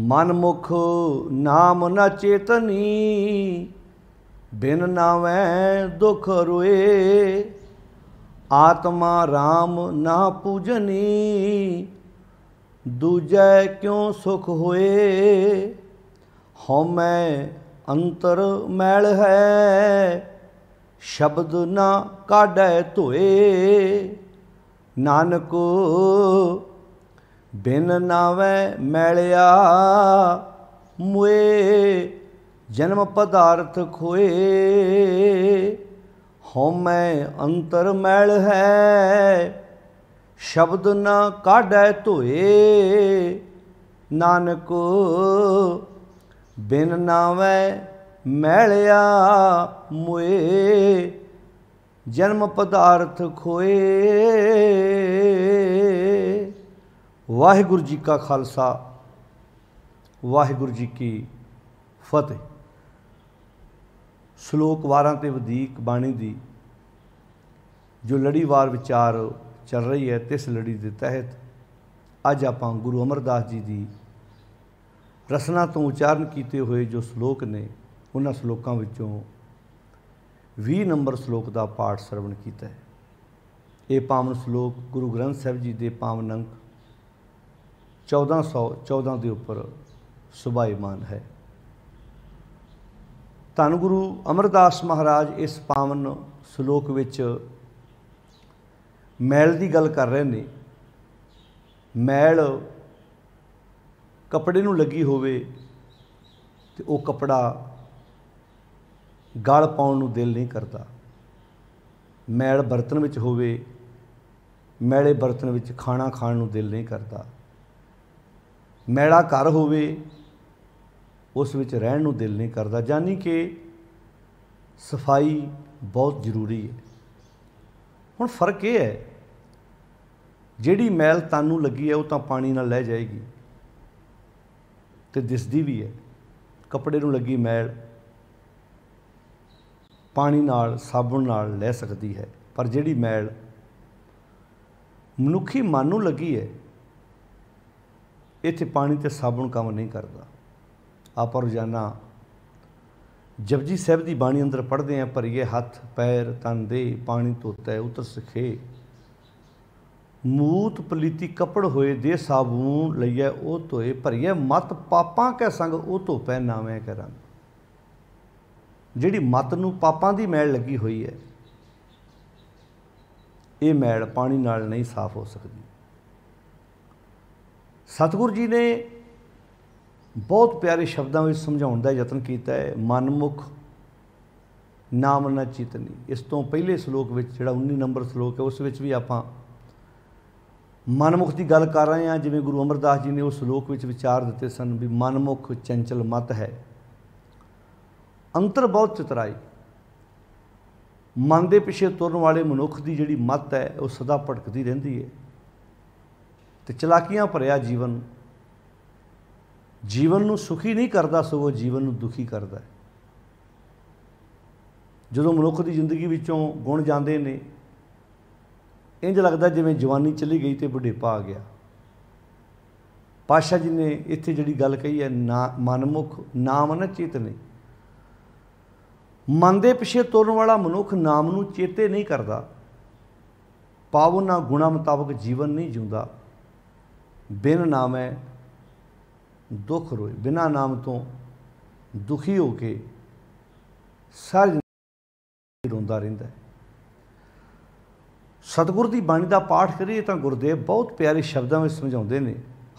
ਮਨਮੁਖ ਨਾਮ ਨ ਚੇਤਨੀ ਬਿਨ ਨਾਵੇਂ ਦੁਖ ਰੋਏ ਆਤਮਾ RAM ਨਾ ਪੂਜਨੀ ਦੂਜੈ ਕਿਉ ਸੁਖ ਹੋਏ ਹਉਮੈ ਅੰਤਰ ਮੈਲ ਹੈ ਸ਼ਬਦ ਨਾ ਕਾਢੈ ਧੋਏ ਨਾਨਕੋ ਬਿਨ ਨਾਵੇਂ ਮੈਲਿਆ ਮੁਏ ਜਨਮ ਪਦਾਰਥ ਖੋਏ ਹਉਮੈ ਅੰਤਰ ਮੈਲ ਹੈ ਸ਼ਬਦ ਨਾ ਕਾਢੈ ਧੋਏ ਨਾਨਕ ਬਿਨ ਨਾਵੇਂ ਮੈਲਿਆ ਮੁਏ ਜਨਮ ਪਦਾਰਥ ਖੋਏ ਵਾਹਿਗੁਰੂ ਜੀ ਕਾ ਖਾਲਸਾ ਵਾਹਿਗੁਰੂ ਜੀ ਕੀ ਫਤਿਹ ਸ਼ਲੋਕ ਵਾਰਾਂ ਤੇ ਵਧੇਕ ਬਾਣੀ ਦੀ ਜੋ ਲੜੀਵਾਰ ਵਿਚਾਰ ਚੱਲ ਰਹੀ ਹੈ ਤਿਸ ਲੜੀ ਦੇ ਤਹਿਤ ਅੱਜ ਆਪਾਂ ਗੁਰੂ ਅਮਰਦਾਸ ਜੀ ਦੀ ਰਸਨਾ ਤੋਂ ਉਚਾਰਨ ਕੀਤੇ ਹੋਏ ਜੋ ਸ਼ਲੋਕ ਨੇ ਉਹਨਾਂ ਸ਼ਲੋਕਾਂ ਵਿੱਚੋਂ 20 ਨੰਬਰ ਸ਼ਲੋਕ ਦਾ ਪਾਠ ਸਰਵਣ ਕੀਤਾ ਹੈ ਇਹ ਪਾਵਨ ਸ਼ਲੋਕ ਗੁਰੂ ਗ੍ਰੰਥ ਸਾਹਿਬ ਜੀ ਦੇ ਪਾਵਨ ਅੰਕ 1414 ਦੇ ਉੱਪਰ ਸੁਭਾਈਮਾਨ ਹੈ ਧੰਨ ਗੁਰੂ ਅਮਰਦਾਸ ਮਹਾਰਾਜ ਇਸ ਪਾਵਨ ਸ਼ਲੋਕ ਵਿੱਚ ਮੈਲ ਦੀ ਗੱਲ ਕਰ ਰਹੇ ਨੇ ਮੈਲ ਕੱਪੜੇ ਨੂੰ ਲੱਗੀ ਹੋਵੇ ਤੇ ਉਹ ਕਪੜਾ ਗਲ ਪਾਉਣ ਨੂੰ ਦਿਲ ਨਹੀਂ ਕਰਦਾ ਮੈਲ ਬਰਤਨ ਵਿੱਚ ਹੋਵੇ ਮੈਲੇ ਬਰਤਨ ਵਿੱਚ ਖਾਣਾ ਖਾਣ ਨੂੰ ਦਿਲ ਨਹੀਂ ਕਰਦਾ ਮੈਲਾ ਘਰ ਹੋਵੇ ਉਸ ਵਿੱਚ ਰਹਿਣ ਨੂੰ ਦਿਲ ਨਹੀਂ ਕਰਦਾ ਜਾਨੀ ਕਿ ਸਫਾਈ ਬਹੁਤ ਜ਼ਰੂਰੀ ਹੈ ਹੁਣ ਫਰਕ ਇਹ ਹੈ ਜਿਹੜੀ ਮੈਲ ਤੁਹਾਨੂੰ ਲੱਗੀ ਹੈ ਉਹ ਤਾਂ ਪਾਣੀ ਨਾਲ ਲੈ ਜਾਏਗੀ ਤੇ ਦਿਸਦੀ ਵੀ ਹੈ ਕੱਪੜੇ ਨੂੰ ਲੱਗੀ ਮੈਲ ਪਾਣੀ ਨਾਲ ਸਾਬਣ ਨਾਲ ਲੈ ਸਕਦੀ ਹੈ ਪਰ ਜਿਹੜੀ ਮੈਲ ਮਨੁੱਖੀ ਮਨ ਨੂੰ ਲੱਗੀ ਹੈ ਇੱਥੇ ਪਾਣੀ ਤੇ ਸਾਬਣ ਕੰਮ ਨਹੀਂ ਕਰਦਾ ਆਪਾਂ ਰੋਜ਼ਾਨਾ ਜਪਜੀ ਸਾਹਿਬ ਦੀ ਬਾਣੀ ਅੰਦਰ ਪੜ੍ਹਦੇ ਆਂ ਭਰੀਏ ਹੱਥ ਪੈਰ ਤਨ ਦੇ ਪਾਣੀ ਧੋਤਾ ਉਤਰ ਸਖੇ ਮੂਤ ਪਲੀਤੀ ਕਪੜ ਹੋਏ ਦੇ ਸਾਬੂਨ ਲਈਏ ਉਹ ਧੋਏ ਭਰੀਏ ਮਤ ਪਾਪਾਂ ਕੇ ਸੰਗ ਉਹ ਧੋਪੈ ਨਾਵੇਂ ਕਰਾਂ ਜਿਹੜੀ ਮਤ ਨੂੰ ਪਾਪਾਂ ਦੀ ਮੈਲ ਲੱਗੀ ਹੋਈ ਹੈ ਇਹ ਮੈਲ ਪਾਣੀ ਨਾਲ ਨਹੀਂ ਸਾਫ਼ ਹੋ ਸਕਦੀ ਸਤਗੁਰ ਜੀ ਨੇ ਬਹੁਤ ਪਿਆਰੇ ਸ਼ਬਦਾਂ ਵਿੱਚ ਸਮਝਾਉਣ ਦਾ ਯਤਨ ਕੀਤਾ ਹੈ ਮਨਮੁਖ ਨਾਮ ਨਾ ਚਿਤਨੀ ਇਸ ਤੋਂ ਪਹਿਲੇ ਸ਼ਲੋਕ ਵਿੱਚ ਜਿਹੜਾ 19 ਨੰਬਰ ਸ਼ਲੋਕ ਹੈ ਉਸ ਵਿੱਚ ਵੀ ਆਪਾਂ ਮਨਮੁਖ ਦੀ ਗੱਲ ਕਰ ਰਹੇ ਹਾਂ ਜਿਵੇਂ ਗੁਰੂ ਅਮਰਦਾਸ ਜੀ ਨੇ ਉਸ ਸ਼ਲੋਕ ਵਿੱਚ ਵਿਚਾਰ ਦਿੱਤੇ ਸਨ ਵੀ ਮਨਮੁਖ ਚੰਚਲ ਮਤ ਹੈ ਅੰਤਰ ਬਹੁਤ ਚਤਰਾਈ ਮਨ ਦੇ ਪਿੱਛੇ ਤੁਰਨ ਵਾਲੇ ਮਨੁੱਖ ਦੀ ਜਿਹੜੀ ਮਤ ਹੈ ਉਹ ਸਦਾ ਭਟਕਦੀ ਰਹਿੰਦੀ ਹੈ ਤੇ ਚਲਾਕੀਆਂ ਭਰਿਆ ਜੀਵਨ ਜੀਵਨ ਨੂੰ ਸੁਖੀ ਨਹੀਂ ਕਰਦਾ ਸਗੋਂ ਜੀਵਨ ਨੂੰ ਦੁਖੀ ਕਰਦਾ ਹੈ ਜਦੋਂ ਮਨੁੱਖ ਦੀ ਜ਼ਿੰਦਗੀ ਵਿੱਚੋਂ ਗੁਣ ਜਾਂਦੇ ਨੇ ਇੰਜ ਲੱਗਦਾ ਜਿਵੇਂ ਜਵਾਨੀ ਚਲੀ ਗਈ ਤੇ ਬੁਢੇਪਾ ਆ ਗਿਆ ਪਾਸ਼ਾ ਜੀ ਨੇ ਇੱਥੇ ਜਿਹੜੀ ਗੱਲ ਕਹੀ ਹੈ ਨਾ ਮਨਮੁਖ ਨਾਮ ਨਾ ਚੇਤਨੇ ਮਨ ਦੇ ਪਿਛੇ ਤੁਰਨ ਵਾਲਾ ਮਨੁੱਖ ਨਾਮ ਨੂੰ ਚੇਤੇ ਨਹੀਂ ਕਰਦਾ ਪਾਵਨਾ ਗੁਣਾ ਮੁਤਾਬਕ ਜੀਵਨ ਨਹੀਂ ਜਿਉਂਦਾ ਬਿਨ ਨਾਮੈ ਦੁਖ ਰੋਏ ਬਿਨਾ ਨਾਮ ਤੋਂ ਦੁਖੀ ਹੋ ਕੇ ਸਾਰੀ ਰੋਂਦਾ ਰਹਿੰਦਾ ਹੈ ਸਤਿਗੁਰ ਦੀ ਬਾਣੀ ਦਾ ਪਾਠ ਕਰੀਏ ਤਾਂ ਗੁਰਦੇਵ ਬਹੁਤ ਪਿਆਰੇ ਸ਼ਬਦਾਂ ਵਿੱਚ ਸਮਝਾਉਂਦੇ ਨੇ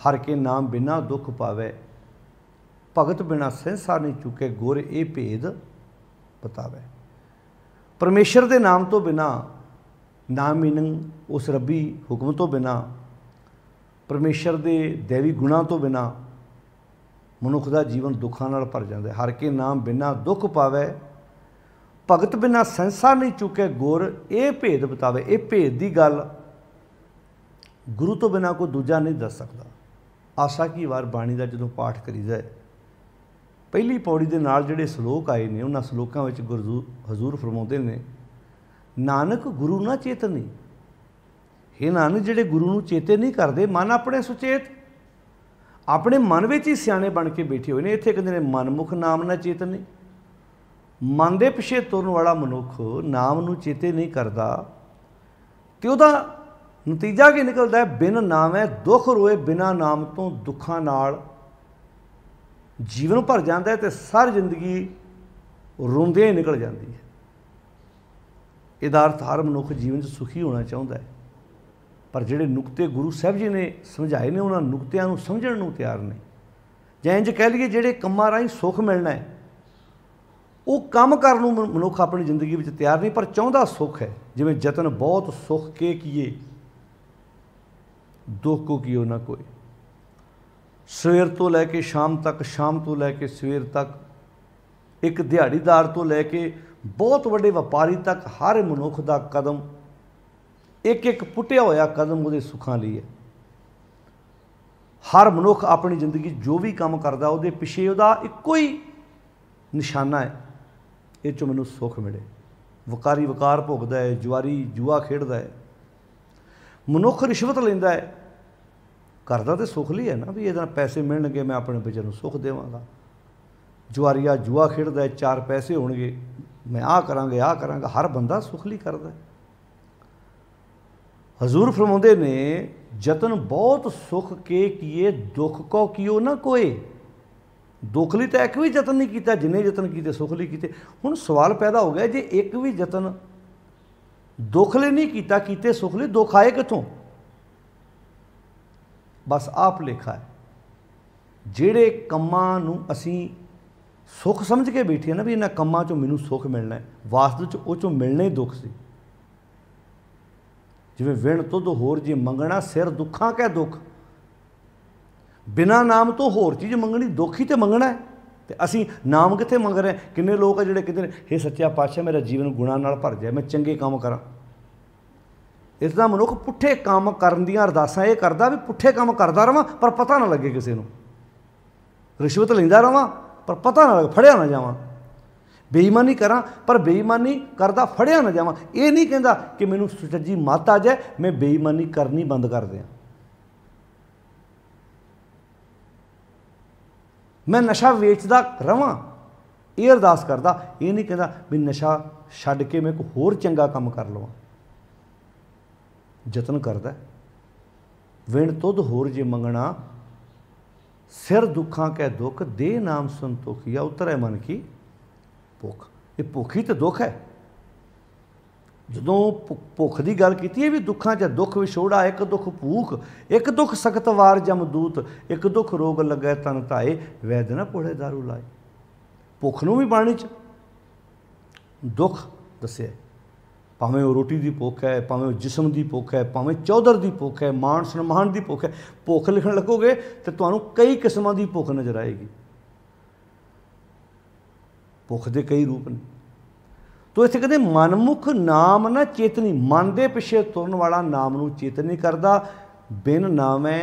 ਹਰ ਕੇ ਨਾਮ ਬਿਨਾ ਦੁੱਖ ਪਾਵੇ ਭਗਤ ਬਿਨਾ ਸੰਸਾਰ ਨਹੀਂ ਚੁੱਕੇ ਗੁਰ ਇਹ ਭੇਦ ਬਤਾਵੇ ਪਰਮੇਸ਼ਰ ਦੇ ਨਾਮ ਤੋਂ ਬਿਨਾ ਨਾਮਿਨੰ ਉਸ ਰੱਬੀ ਹੁਕਮ ਤੋਂ ਬਿਨਾ ਪਰਮੇਸ਼ਰ ਦੇ ਦੇਵੀ ਗੁਣਾ ਤੋਂ ਬਿਨਾ ਮਨੁੱਖ ਦਾ ਜੀਵਨ ਦੁੱਖਾਂ ਨਾਲ ਭਰ ਜਾਂਦਾ ਹੈ ਹਰ ਕੇ ਨਾਮ ਬਿਨਾ ਦੁੱਖ ਪਾਵੇ ਭਗਤ ਬਿਨਾ ਸੰਸਾਰ ਨਹੀਂ ਚੁੱਕੇ ਗੁਰ ਇਹ ਭੇਦ ਬਤਾਵੇ ਇਹ ਭੇਦ ਦੀ ਗੱਲ ਗੁਰੂ ਤੋਂ ਬਿਨਾ ਕੋਈ ਦੂਜਾ ਨਹੀਂ ਦੱਸ ਸਕਦਾ ਆਸਾ ਕੀ ਵਾਰ ਬਾਣੀ ਦਾ ਜਦੋਂ ਪਾਠ ਕਰੀਦਾ ਹੈ ਪਹਿਲੀ ਪੌੜੀ ਦੇ ਨਾਲ ਜਿਹੜੇ ਸ਼ਲੋਕ ਆਏ ਨੇ ਉਹਨਾਂ ਸ਼ਲੋਕਾਂ ਵਿੱਚ ਗੁਰੂ ਹਜ਼ੂਰ ਫਰਮਾਉਂਦੇ ਨੇ ਨਾਨਕ ਗੁਰੂ ਨਾ ਚੇਤਨੀ ਹੇ ਨਾਨਕ ਜਿਹੜੇ ਗੁਰੂ ਨੂੰ ਚੇਤੇ ਨਹੀਂ ਕਰਦੇ ਮਨ ਆਪਣੇ ਸੁਚੇਤ ਆਪਣੇ ਮਨ ਵਿੱਚ ਹੀ ਸਿਆਣੇ ਬਣ ਕੇ ਬੈਠੇ ਹੋਏ ਨੇ ਇੱਥੇ ਕਹਿੰਦੇ ਨੇ ਮਨਮੁਖ ਨਾਮ ਨਾ ਚੇਤਨੇ ਮਨ ਦੇ ਪਿਛੇ ਤੁਰਨ ਵਾਲਾ ਮਨੁੱਖ ਨਾਮ ਨੂੰ ਚੇਤੇ ਨਹੀਂ ਕਰਦਾ ਤੇ ਉਹਦਾ ਨਤੀਜਾ ਕੀ ਨਿਕਲਦਾ ਹੈ ਬਿਨ ਨਾਮ ਹੈ ਦੁੱਖ ਰੋਏ ਬਿਨਾ ਨਾਮ ਤੋਂ ਦੁੱਖਾਂ ਨਾਲ ਜੀਵਨ ਭਰ ਜਾਂਦਾ ਹੈ ਤੇ ਸਾਰ ਜ਼ਿੰਦਗੀ ਰੋਂਦੇ ਨਿਕਲ ਜਾਂਦੀ ਹੈ ਇਹਦਾ ਅਰਥ ਹਰ ਮਨੁੱਖ ਜੀਵਨ 'ਚ ਸੁਖੀ ਹੋਣਾ ਚਾਹੁੰਦਾ ਹੈ ਪਰ ਜਿਹੜੇ ਨੁਕਤੇ ਗੁਰੂ ਸਾਹਿਬ ਜੀ ਨੇ ਸਮਝਾਏ ਨੇ ਉਹਨਾਂ ਨੁਕਤਿਆਂ ਨੂੰ ਸਮਝਣ ਨੂੰ ਤਿਆਰ ਨੇ ਜੈਂ ਜ ਕਹਿ ਲਈਏ ਜਿਹੜੇ ਕੰਮਾਂ ਰਾਹੀਂ ਸੁੱਖ ਮਿਲਣਾ ਹੈ ਉਹ ਕੰਮ ਕਰਨ ਨੂੰ ਮਨੁੱਖ ਆਪਣੀ ਜ਼ਿੰਦਗੀ ਵਿੱਚ ਤਿਆਰ ਨਹੀਂ ਪਰ ਚਾਹੁੰਦਾ ਸੁੱਖ ਹੈ ਜਿਵੇਂ ਯਤਨ ਬਹੁਤ ਸੁੱਖ ਕੇ ਕੀਏ ਦੁੱਖ ਕੋ ਕੀਓ ਨਾ ਕੋਈ ਸਵੇਰ ਤੋਂ ਲੈ ਕੇ ਸ਼ਾਮ ਤੱਕ ਸ਼ਾਮ ਤੋਂ ਲੈ ਕੇ ਸਵੇਰ ਤੱਕ ਇੱਕ ਦਿਹਾੜੀਦਾਰ ਤੋਂ ਲੈ ਕੇ ਬਹੁਤ ਵੱਡੇ ਵਪਾਰੀ ਤੱਕ ਹਰ ਮਨੁੱਖ ਦਾ ਕਦਮ ਇੱਕ ਇੱਕ ਪੁੱਟਿਆ ਹੋਇਆ ਕਦਮ ਉਹਦੇ ਸੁੱਖਾਂ ਲਈ ਹੈ ਹਰ ਮਨੁੱਖ ਆਪਣੀ ਜ਼ਿੰਦਗੀ ਜੋ ਵੀ ਕੰਮ ਕਰਦਾ ਉਹਦੇ ਪਿੱਛੇ ਉਹਦਾ ਇੱਕੋ ਹੀ ਨਿਸ਼ਾਨਾ ਹੈ ਇਹ ਚੋਂ ਮੈਨੂੰ ਸੁੱਖ ਮਿਲੇ ਵਕਾਰੀ ਵਕਾਰ ਭੋਗਦਾ ਹੈ ਜੁਆਰੀ ਜੂਆ ਖੇਡਦਾ ਹੈ ਮਨੁੱਖ ਰਿਸ਼ਵਤ ਲੈਂਦਾ ਹੈ ਕਰਦਾ ਤੇ ਸੁੱਖ ਲਈ ਹੈ ਨਾ ਵੀ ਇਹਦੇ ਨਾਲ ਪੈਸੇ ਮਿਲਣਗੇ ਮੈਂ ਆਪਣੇ ਬੱਚੇ ਨੂੰ ਸੁੱਖ ਦੇਵਾਂਗਾ ਜੁਆਰੀਆ ਜੂਆ ਖੇਡਦਾ ਹੈ ਚਾਰ ਪੈਸੇ ਹੋਣਗੇ ਮੈਂ ਆਹ ਕਰਾਂਗਾ ਆਹ ਕਰਾਂਗਾ ਹਰ ਬੰਦਾ ਸੁੱਖ ਲਈ ਕਰਦਾ ਹੈ ਹਜ਼ੂਰ ਫਰਮਾਉਂਦੇ ਨੇ ਯਤਨ ਬਹੁਤ ਸੁਖ ਕੇ ਕੀਏ ਦੁੱਖ ਕੋ ਕਿਉ ਨਾ ਕੋਏ ਦੁੱਖ ਲਈ ਤਾਂ ਇੱਕ ਵੀ ਯਤਨ ਨਹੀਂ ਕੀਤਾ ਜਿੰਨੇ ਯਤਨ ਕੀਤੇ ਸੁਖ ਲਈ ਕੀਤੇ ਹੁਣ ਸਵਾਲ ਪੈਦਾ ਹੋ ਗਿਆ ਜੇ ਇੱਕ ਵੀ ਯਤਨ ਦੁੱਖ ਲਈ ਨਹੀਂ ਕੀਤਾ ਕੀਤੇ ਸੁਖ ਲਈ ਦੁੱਖ ਆਏ ਕਿੱਥੋਂ ਬਸ ਆਪ ਲਿਖਾ ਹੈ ਜਿਹੜੇ ਕੰਮਾਂ ਨੂੰ ਅਸੀਂ ਸੁਖ ਸਮਝ ਕੇ ਬੈਠੇ ਨਾ ਵੀ ਇਹਨਾਂ ਕੰਮਾਂ 'ਚੋਂ ਮੈਨੂੰ ਸੁਖ ਮਿਲਣਾ ਹੈ ਵਾਸਤਵ 'ਚ ਉਹ 'ਚੋਂ ਮਿਲਣਾ ਹੀ ਦੁੱਖ ਸੀ ਜਿਵੇਂ ਵਿਣ ਤੁਧ ਹੋਰ ਜੀ ਮੰਗਣਾ ਸਿਰ ਦੁੱਖਾਂ ਕਾ ਦੁੱਖ ਬਿਨਾ ਨਾਮ ਤੋਂ ਹੋਰ ਚੀਜ਼ ਮੰਗਣੀ ਦੁੱਖ ਹੀ ਤੇ ਮੰਗਣਾ ਹੈ ਤੇ ਅਸੀਂ ਨਾਮ ਕਿੱਥੇ ਮੰਗ ਰਹੇ ਕਿੰਨੇ ਲੋਕ ਆ ਜਿਹੜੇ ਕਹਿੰਦੇ ਨੇ ਇਹ ਸੱਚਾ ਪਾਤਸ਼ਾਹ ਮੇਰਾ ਜੀਵਨ ਗੁਣਾ ਨਾਲ ਭਰ ਜਾਏ ਮੈਂ ਚੰਗੇ ਕੰਮ ਕਰਾਂ ਇਸ ਦਾ ਮਨੁੱਖ ਪੁੱਠੇ ਕੰਮ ਕਰਨ ਦੀਆਂ ਅਰਦਾਸਾਂ ਇਹ ਕਰਦਾ ਵੀ ਪੁੱਠੇ ਕੰਮ ਕਰਦਾ ਰਵਾਂ ਪਰ ਪਤਾ ਨਾ ਲੱਗੇ ਕਿਸੇ ਨੂੰ ਰਿਸ਼ਵਤ ਲੈਂਦਾ ਰਵਾਂ ਪਰ ਪਤਾ ਨਾ ਲੱਗੇ ਫੜਿਆ ਨਾ ਜਾਵਾਂ ਬੇਈਮਾਨੀ ਕਰਾਂ ਪਰ ਬੇਈਮਾਨੀ ਕਰਦਾ ਫੜਿਆ ਨਾ ਜਾਵਾਂ ਇਹ ਨਹੀਂ ਕਹਿੰਦਾ ਕਿ ਮੈਨੂੰ ਸੁਚੱਜੀ ਮਤ ਆ ਜਾਏ ਮੈਂ ਬੇਈਮਾਨੀ ਕਰਨੀ ਬੰਦ ਕਰ ਦਿਆਂ ਮੈਂ ਨਸ਼ਾ ਵੇਚਦਾ ਰਵਾਂ ਇਹ ਅਰਦਾਸ ਕਰਦਾ ਇਹ ਨਹੀਂ ਕਹਿੰਦਾ ਵੀ ਨਸ਼ਾ ਛੱਡ ਕੇ ਮੈਂ ਕੋਈ ਹੋਰ ਚੰਗਾ ਕੰਮ ਕਰ ਲਵਾਂ ਯਤਨ ਕਰਦਾ ਵਿਣ ਤੁਧ ਹੋਰ ਜੇ ਮੰਗਣਾ ਸਿਰ ਦੁੱਖਾਂ ਕੈ ਦੁੱਖ ਦੇ ਨਾਮ ਸੰਤੋਖੀਆ ਉਤਰੈ ਮਨ ਕੀ ਭੁੱਖ ਇਹ ਭੁੱਖੀ ਤੇ ਦੁੱਖ ਹੈ ਜਦੋਂ ਭੁੱਖ ਦੀ ਗੱਲ ਕੀਤੀ ਹੈ ਵੀ ਦੁੱਖਾਂ 'ਚ ਦੁੱਖ ਵਿਛੋੜਾ ਇੱਕ ਦੁੱਖ ਭੂਖ ਇੱਕ ਦੁੱਖ ਸਖਤਵਾਰ ਜਮਦੂਤ ਇੱਕ ਦੁੱਖ ਰੋਗ ਲੱਗੇ ਤਨ ਧਾਏ ਵੈਦ ਨਾ ਪੋੜੇ दारू ਲਾਏ ਭੁੱਖ ਨੂੰ ਵੀ ਬਾਣੀ 'ਚ ਦੁੱਖ ਦੱਸਿਆ ਭਾਵੇਂ ਉਹ ਰੋਟੀ ਦੀ ਭੁੱਖ ਹੈ ਭਾਵੇਂ ਉਹ ਜਿਸਮ ਦੀ ਭੁੱਖ ਹੈ ਭਾਵੇਂ ਚੌਧਰ ਦੀ ਭੁੱਖ ਹੈ ਮਾਨ ਸਨਮਾਨ ਦੀ ਭੁੱਖ ਹੈ ਭੁੱਖ ਲਿਖਣ ਲੱਗੋਗੇ ਤੇ ਤੁਹਾਨੂੰ ਕਈ ਕਿਸਮਾਂ ਦੀ ਭੁੱਖ ਨਜ਼ਰ ਆਏਗੀ ਭੁੱਖ ਦੇ ਕਈ ਰੂਪ ਨੇ ਤੋ ਇਥੇ ਕਹਿੰਦੇ ਮਨਮੁਖ ਨਾਮ ਨਾ ਚੇਤਨੀ ਮਨ ਦੇ ਪਿਛੇ ਤੁਰਨ ਵਾਲਾ ਨਾਮ ਨੂੰ ਚੇਤਨੀ ਕਰਦਾ ਬਿਨ ਨਾਮੈ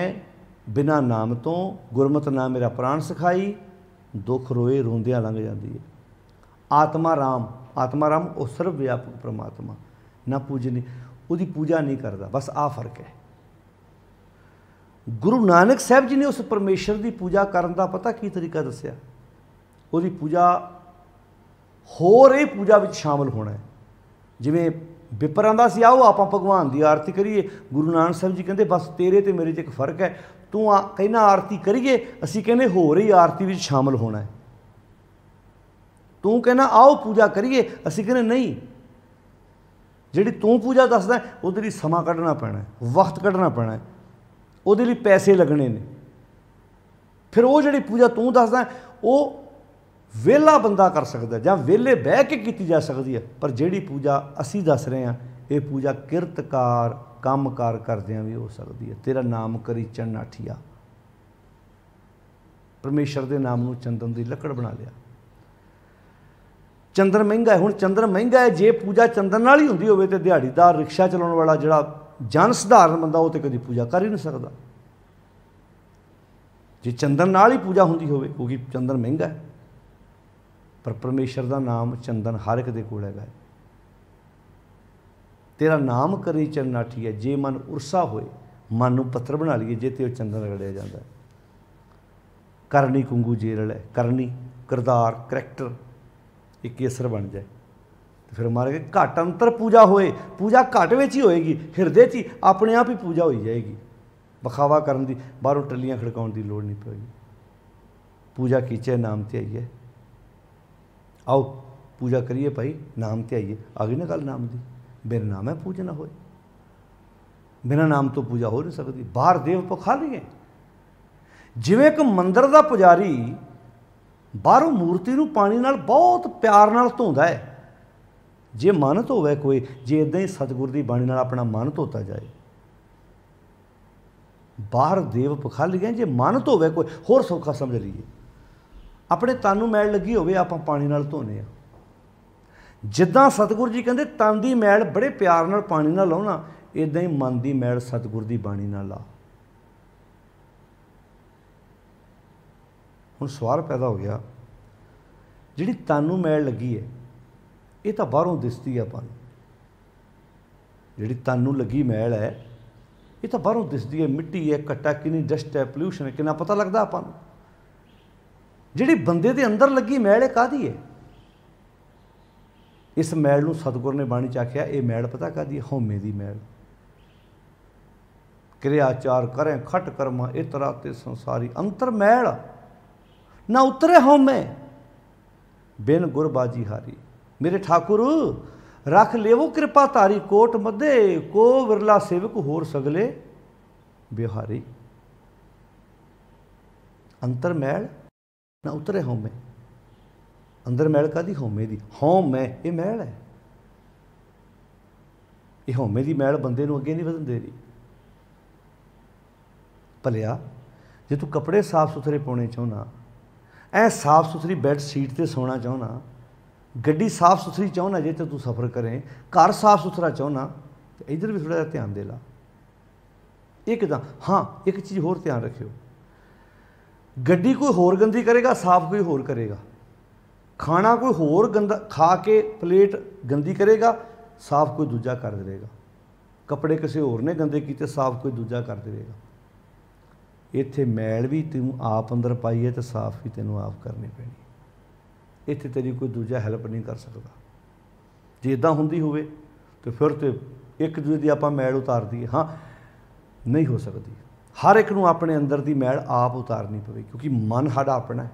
ਬਿਨਾ ਨਾਮ ਤੋਂ ਗੁਰਮਤਿ ਨਾਮ ਮੇਰਾ ਪ੍ਰਾਣ ਸਖਾਈ ਦੁੱਖ ਰੋਏ ਰੋਂਦਿਆਂ ਲੰਘ ਜਾਂਦੀ ਹੈ ਆਤਮਾ ਰਾਮ ਆਤਮਾ ਰਾਮ ਉਹ ਸਰਵ ਵਿਆਪਕ ਪ੍ਰਮਾਤਮਾ ਨਾ ਪੂਜਨੀ ਉਹਦੀ ਪੂਜਾ ਨਹੀਂ ਕਰਦਾ ਬਸ ਆ ਫਰਕ ਹੈ ਗੁਰੂ ਨਾਨਕ ਸਾਹਿਬ ਜੀ ਨੇ ਉਸ ਪਰਮੇਸ਼ਰ ਦੀ ਪੂਜਾ ਕਰਨ ਦਾ ਪਤਾ ਕੀ ਤਰੀਕਾ ਦੱਸਿਆ ਉਹਦੀ ਪੂਜਾ ਹੋਰ ਇਹ ਪੂਜਾ ਵਿੱਚ ਸ਼ਾਮਲ ਹੋਣਾ ਹੈ ਜਿਵੇਂ ਵਿਪਰਾਂ ਦਾ ਸੀ ਆਓ ਆਪਾਂ ਭਗਵਾਨ ਦੀ ਆਰਤੀ ਕਰੀਏ ਗੁਰੂ ਨਾਨਕ ਸਾਹਿਬ ਜੀ ਕਹਿੰਦੇ ਬਸ ਤੇਰੇ ਤੇ ਮੇਰੇ 'ਚ ਇੱਕ ਫਰਕ ਹੈ ਤੂੰ ਆ ਕਹਿੰਦਾ ਆਰਤੀ ਕਰੀਏ ਅਸੀਂ ਕਹਿੰਦੇ ਹੋਰ ਹੀ ਆਰਤੀ ਵਿੱਚ ਸ਼ਾਮਲ ਹੋਣਾ ਹੈ ਤੂੰ ਕਹਿੰਦਾ ਆਓ ਪੂਜਾ ਕਰੀਏ ਅਸੀਂ ਕਹਿੰਦੇ ਨਹੀਂ ਜਿਹੜੀ ਤੂੰ ਪੂਜਾ ਦੱਸਦਾ ਉਹਦੇ ਲਈ ਸਮਾਂ ਕੱਢਣਾ ਪੈਣਾ ਵਕਤ ਕੱਢਣਾ ਪੈਣਾ ਉਹਦੇ ਲਈ ਪੈਸੇ ਲੱਗਣੇ ਨੇ ਫਿਰ ਉਹ ਜਿਹੜੀ ਪੂਜਾ ਤੂੰ ਦੱਸਦਾ ਉਹ ਵਿਹਲਾ ਬੰਦਾ ਕਰ ਸਕਦਾ ਜਾਂ ਵਿਹਲੇ ਬਹਿ ਕੇ ਕੀਤੀ ਜਾ ਸਕਦੀ ਹੈ ਪਰ ਜਿਹੜੀ ਪੂਜਾ ਅਸੀਂ ਦੱਸ ਰਹੇ ਹਾਂ ਇਹ ਪੂਜਾ ਕਿਰਤਕਾਰ ਕੰਮਕਾਰ ਕਰਦਿਆਂ ਵੀ ਹੋ ਸਕਦੀ ਹੈ ਤੇਰਾ ਨਾਮ ਕਰੀ ਚੰਨਾਠੀਆ ਪਰਮੇਸ਼ਰ ਦੇ ਨਾਮ ਨੂੰ ਚੰਦਨ ਦੀ ਲੱਕੜ ਬਣਾ ਲਿਆ ਚੰਦਰ ਮਹਿੰਗਾ ਹੈ ਹੁਣ ਚੰਦਰ ਮਹਿੰਗਾ ਹੈ ਜੇ ਪੂਜਾ ਚੰਦਨ ਨਾਲ ਹੀ ਹੁੰਦੀ ਹੋਵੇ ਤੇ ਦਿਹਾੜੀਦਾਰ ਰਿਕਸ਼ਾ ਚਲਾਉਣ ਵਾਲਾ ਜਿਹੜਾ ਜਨ ਸਧਾਰਨ ਬੰਦਾ ਉਹ ਤੇ ਕਦੀ ਪੂਜਾ ਕਰ ਹੀ ਨਹੀਂ ਸਕਦਾ ਜੇ ਚੰਦਨ ਨਾਲ ਹੀ ਪੂਜਾ ਹੁੰਦੀ ਹੋਵੇ ਕਿਉਂਕਿ ਚੰਦਨ ਮਹਿੰਗਾ ਹੈ ਪਰ ਪਰਮੇਸ਼ਰ ਦਾ ਨਾਮ ਚੰਦਨ ਹਰ ਇੱਕ ਦੇ ਕੋਲ ਹੈਗਾ ਤੇਰਾ ਨਾਮ ਕਰੀ ਚਰਨਾਠੀ ਹੈ ਜੇ ਮਨ ਉਰਸਾ ਹੋਏ ਮਨ ਨੂੰ ਪੱਥਰ ਬਣਾ ਲਈਏ ਜੇ ਤੇ ਉਹ ਚੰਦਨ ਰਗੜਿਆ ਜਾਂਦਾ ਕਰਨੀ ਕੁੰਗੂ ਜੇਰਲ ਹੈ ਕਰਨੀ ਕਰਦਾਰ ਕਰੈਕਟਰ ਇੱਕ ਕੇਸਰ ਬਣ ਜਾਏ ਤੇ ਫਿਰ ਕੇ ਘਟ ਅੰਤਰ ਪੂਜਾ ਹੋਏ ਪੂਜਾ ਘਟ ਵਿੱਚ ਹੀ ਹੋਏਗੀ ਹਿਰਦੇ 'ਚ ਆਪਣੇ ਆਪ ਹੀ ਪੂਜਾ ਹੋਈ ਜਾਏਗੀ ਬਖਾਵਾ ਕਰਨ ਦੀ ਬਾਹਰੋਂ ਟੱਲੀਆਂ ਖੜਕਾਉਣ ਦੀ ਲੋੜ ਨਹੀਂ ਪਵੇਗੀ ਪੂਜਾ ਕੀਚੇ ਨਾਮ ਤੇ ਆਈ ਹੈ ਆਓ ਪੂਜਾ ਕਰੀਏ ਭਾਈ ਨਾਮ ਤੇ ਆਈਏ ਆ ਗਈ ਨਾ ਗੱਲ ਨਾਮ ਦੀ ਬਿਨ ਨਾਮ ਹੈ ਪੂਜਾ ਨਾ ਹੋਏ ਬਿਨਾਂ ਨਾਮ ਤੋਂ ਪੂਜਾ ਹੋ ਨਹੀਂ ਸਕਦੀ ਬਾਹਰ ਦੇਵ ਪਖਾਲੀ ਹੈ ਜਿਵੇਂ ਇੱਕ ਮੰਦਰ ਦਾ ਪੁਜਾਰੀ ਬਾਹਰੋਂ ਮੂਰਤੀ ਨੂੰ ਪਾਣੀ ਨਾਲ ਬਹੁਤ ਪਿਆਰ ਨਾਲ ਧੋਂਦਾ ਹੈ ਜੇ ਮਨ ਧੋਵੇ ਕੋਈ ਜੇ ਇਦਾਂ ਹੀ ਸਤਿਗੁਰ ਦੀ ਬਾਣੀ ਨਾਲ ਆਪਣਾ ਮਨ ਧੋਤਾ ਜਾਏ ਬਾਹਰ ਦੇਵ ਪਖਾਲੀ ਹੈ ਜੇ ਮਨ ਧੋਵੇ ਕੋਈ ਹੋਰ ਸੌਖਾ ਸਮਝ ਲਈਏ ਆਪਣੇ ਤਨ ਨੂੰ ਮੈਲ ਲੱਗੀ ਹੋਵੇ ਆਪਾਂ ਪਾਣੀ ਨਾਲ ਧੋਨੇ ਆ ਜਿੱਦਾਂ ਸਤਿਗੁਰ ਜੀ ਕਹਿੰਦੇ ਤਨ ਦੀ ਮੈਲ ਬੜੇ ਪਿਆਰ ਨਾਲ ਪਾਣੀ ਨਾਲ ਲਾਉਣਾ ਇਦਾਂ ਹੀ ਮਨ ਦੀ ਮੈਲ ਸਤਿਗੁਰ ਦੀ ਬਾਣੀ ਨਾਲ ਲਾ ਹੁਣ ਸਵਾਲ ਪੈਦਾ ਹੋ ਗਿਆ ਜਿਹੜੀ ਤਨ ਨੂੰ ਮੈਲ ਲੱਗੀ ਹੈ ਇਹ ਤਾਂ ਬਾਹਰੋਂ ਦਿਸਦੀ ਆ ਆਪਾਂ ਨੂੰ ਜਿਹੜੀ ਤਨ ਨੂੰ ਲੱਗੀ ਮੈਲ ਹੈ ਇਹ ਤਾਂ ਬਾਹਰੋਂ ਦਿਸਦੀ ਹੈ ਮਿੱਟੀ ਹੈ ਕੱਟਾ ਕਿੰਨੀ ਡਸਟ ਹੈ ਪੋਲੂਸ਼ਨ ਹੈ ਕਿੰਨਾ ਪਤਾ ਲੱਗਦਾ ਆਪਾਂ ਨੂੰ ਜਿਹੜੀ ਬੰਦੇ ਦੇ ਅੰਦਰ ਲੱਗੀ ਮੈਲ ਹੈ ਕਾਦੀ ਹੈ ਇਸ ਮੈਲ ਨੂੰ ਸਤਗੁਰ ਨੇ ਬਾਣੀ ਚ ਆਖਿਆ ਇਹ ਮੈਲ ਪਤਾ ਕਾਦੀ ਹੈ ਹਉਮੈ ਦੀ ਮੈਲ ਕਿਰਿਆਚਾਰ ਕਰੇ ਖਟ ਕਰਮਾ ਇਤਰਾ ਤੇ ਸੰਸਾਰੀ ਅੰਤਰ ਮੈਲ ਨਾ ਉਤਰੇ ਹਉਮੈ ਬਿਨ ਗੁਰਬਾਜੀ ਹਾਰੀ ਮੇਰੇ ਠਾਕੁਰ ਰੱਖ ਲਿਓ ਕਿਰਪਾ ਧਾਰੀ ਕੋਟ ਮੱਦੇ ਕੋ ਵਿਰਲਾ ਸੇਵਕ ਹੋਰ ਸਗਲੇ ਬਿਹਾਰੀ ਅੰਤਰ ਮੈਲ ਨਾ ਉਤਰੇ ਮੈਂ ਅੰਦਰ ਮਹਿਲ ਕਾਦੀ ਹੋਮੇ ਦੀ ਮੈਂ ਇਹ ਮਹਿਲ ਹੈ ਇਹ ਹੋਮੇ ਦੀ ਮਹਿਲ ਬੰਦੇ ਨੂੰ ਅੱਗੇ ਨਹੀਂ ਵਧਣ ਦੇ ਰਹੀ ਭਲਿਆ ਜੇ ਤੂੰ ਕੱਪੜੇ ਸਾਫ਼ ਸੁਥਰੇ ਪਾਉਣੇ ਚਾਹੁੰਨਾ ਐ ਸਾਫ਼ ਸੁਥਰੀ ਬੈੱਡ ਸੀਟ ਤੇ ਸੌਣਾ ਚਾਹੁੰਨਾ ਗੱਡੀ ਸਾਫ਼ ਸੁਥਰੀ ਚਾਹੁੰਨਾ ਜੇ ਤੇ ਤੂੰ ਸਫ਼ਰ ਕਰੇ ਘਰ ਸਾਫ਼ ਸੁਥਰਾ ਚਾਹੁੰਨਾ ਤੇ ਇਧਰ ਵੀ ਥੋੜਾ ਧਿਆਨ ਦੇ ਲਾ ਇੱਕਦਾਂ ਹਾਂ ਇੱਕ ਚੀਜ਼ ਹੋਰ ਧਿਆਨ ਰੱਖਿਓ ਗੱਡੀ ਕੋਈ ਹੋਰ ਗੰਦੀ ਕਰੇਗਾ ਸਾਫ਼ ਕੋਈ ਹੋਰ ਕਰੇਗਾ ਖਾਣਾ ਕੋਈ ਹੋਰ ਗੰਦਾ ਖਾ ਕੇ ਪਲੇਟ ਗੰਦੀ ਕਰੇਗਾ ਸਾਫ਼ ਕੋਈ ਦੂਜਾ ਕਰ ਦੇਵੇਗਾ ਕੱਪੜੇ ਕਿਸੇ ਹੋਰ ਨੇ ਗੰਦੇ ਕੀਤੇ ਸਾਫ਼ ਕੋਈ ਦੂਜਾ ਕਰ ਦੇਵੇਗਾ ਇੱਥੇ ਮੈਲ ਵੀ ਤੂੰ ਆਪ ਅੰਦਰ ਪਾਈ ਤੇ ਸਾਫ਼ ਵੀ ਤੈਨੂੰ ਆਪ ਕਰਨੀ ਪੈਣੀ ਇੱਥੇ ਤੇਰੀ ਕੋਈ ਦੂਜਾ ਹੈਲਪ ਨਹੀਂ ਕਰ ਸਕਦਾ ਜੇ ਇਦਾਂ ਹੁੰਦੀ ਹੋਵੇ ਤੇ ਫਿਰ ਤੇ ਇੱਕ ਦੂਜੇ ਦੀ ਆਪਾਂ ਮੈਲ ਉਤਾਰਦੀ ਹਾਂ ਨਹੀਂ ਹੋ ਸਕਦੀ ਹਰ ਇੱਕ ਨੂੰ ਆਪਣੇ ਅੰਦਰ ਦੀ ਮੈਲ ਆਪ ਉਤਾਰਨੀ ਪਵੇ ਕਿਉਂਕਿ ਮਨ ਸਾਡਾ ਆਪਣਾ ਹੈ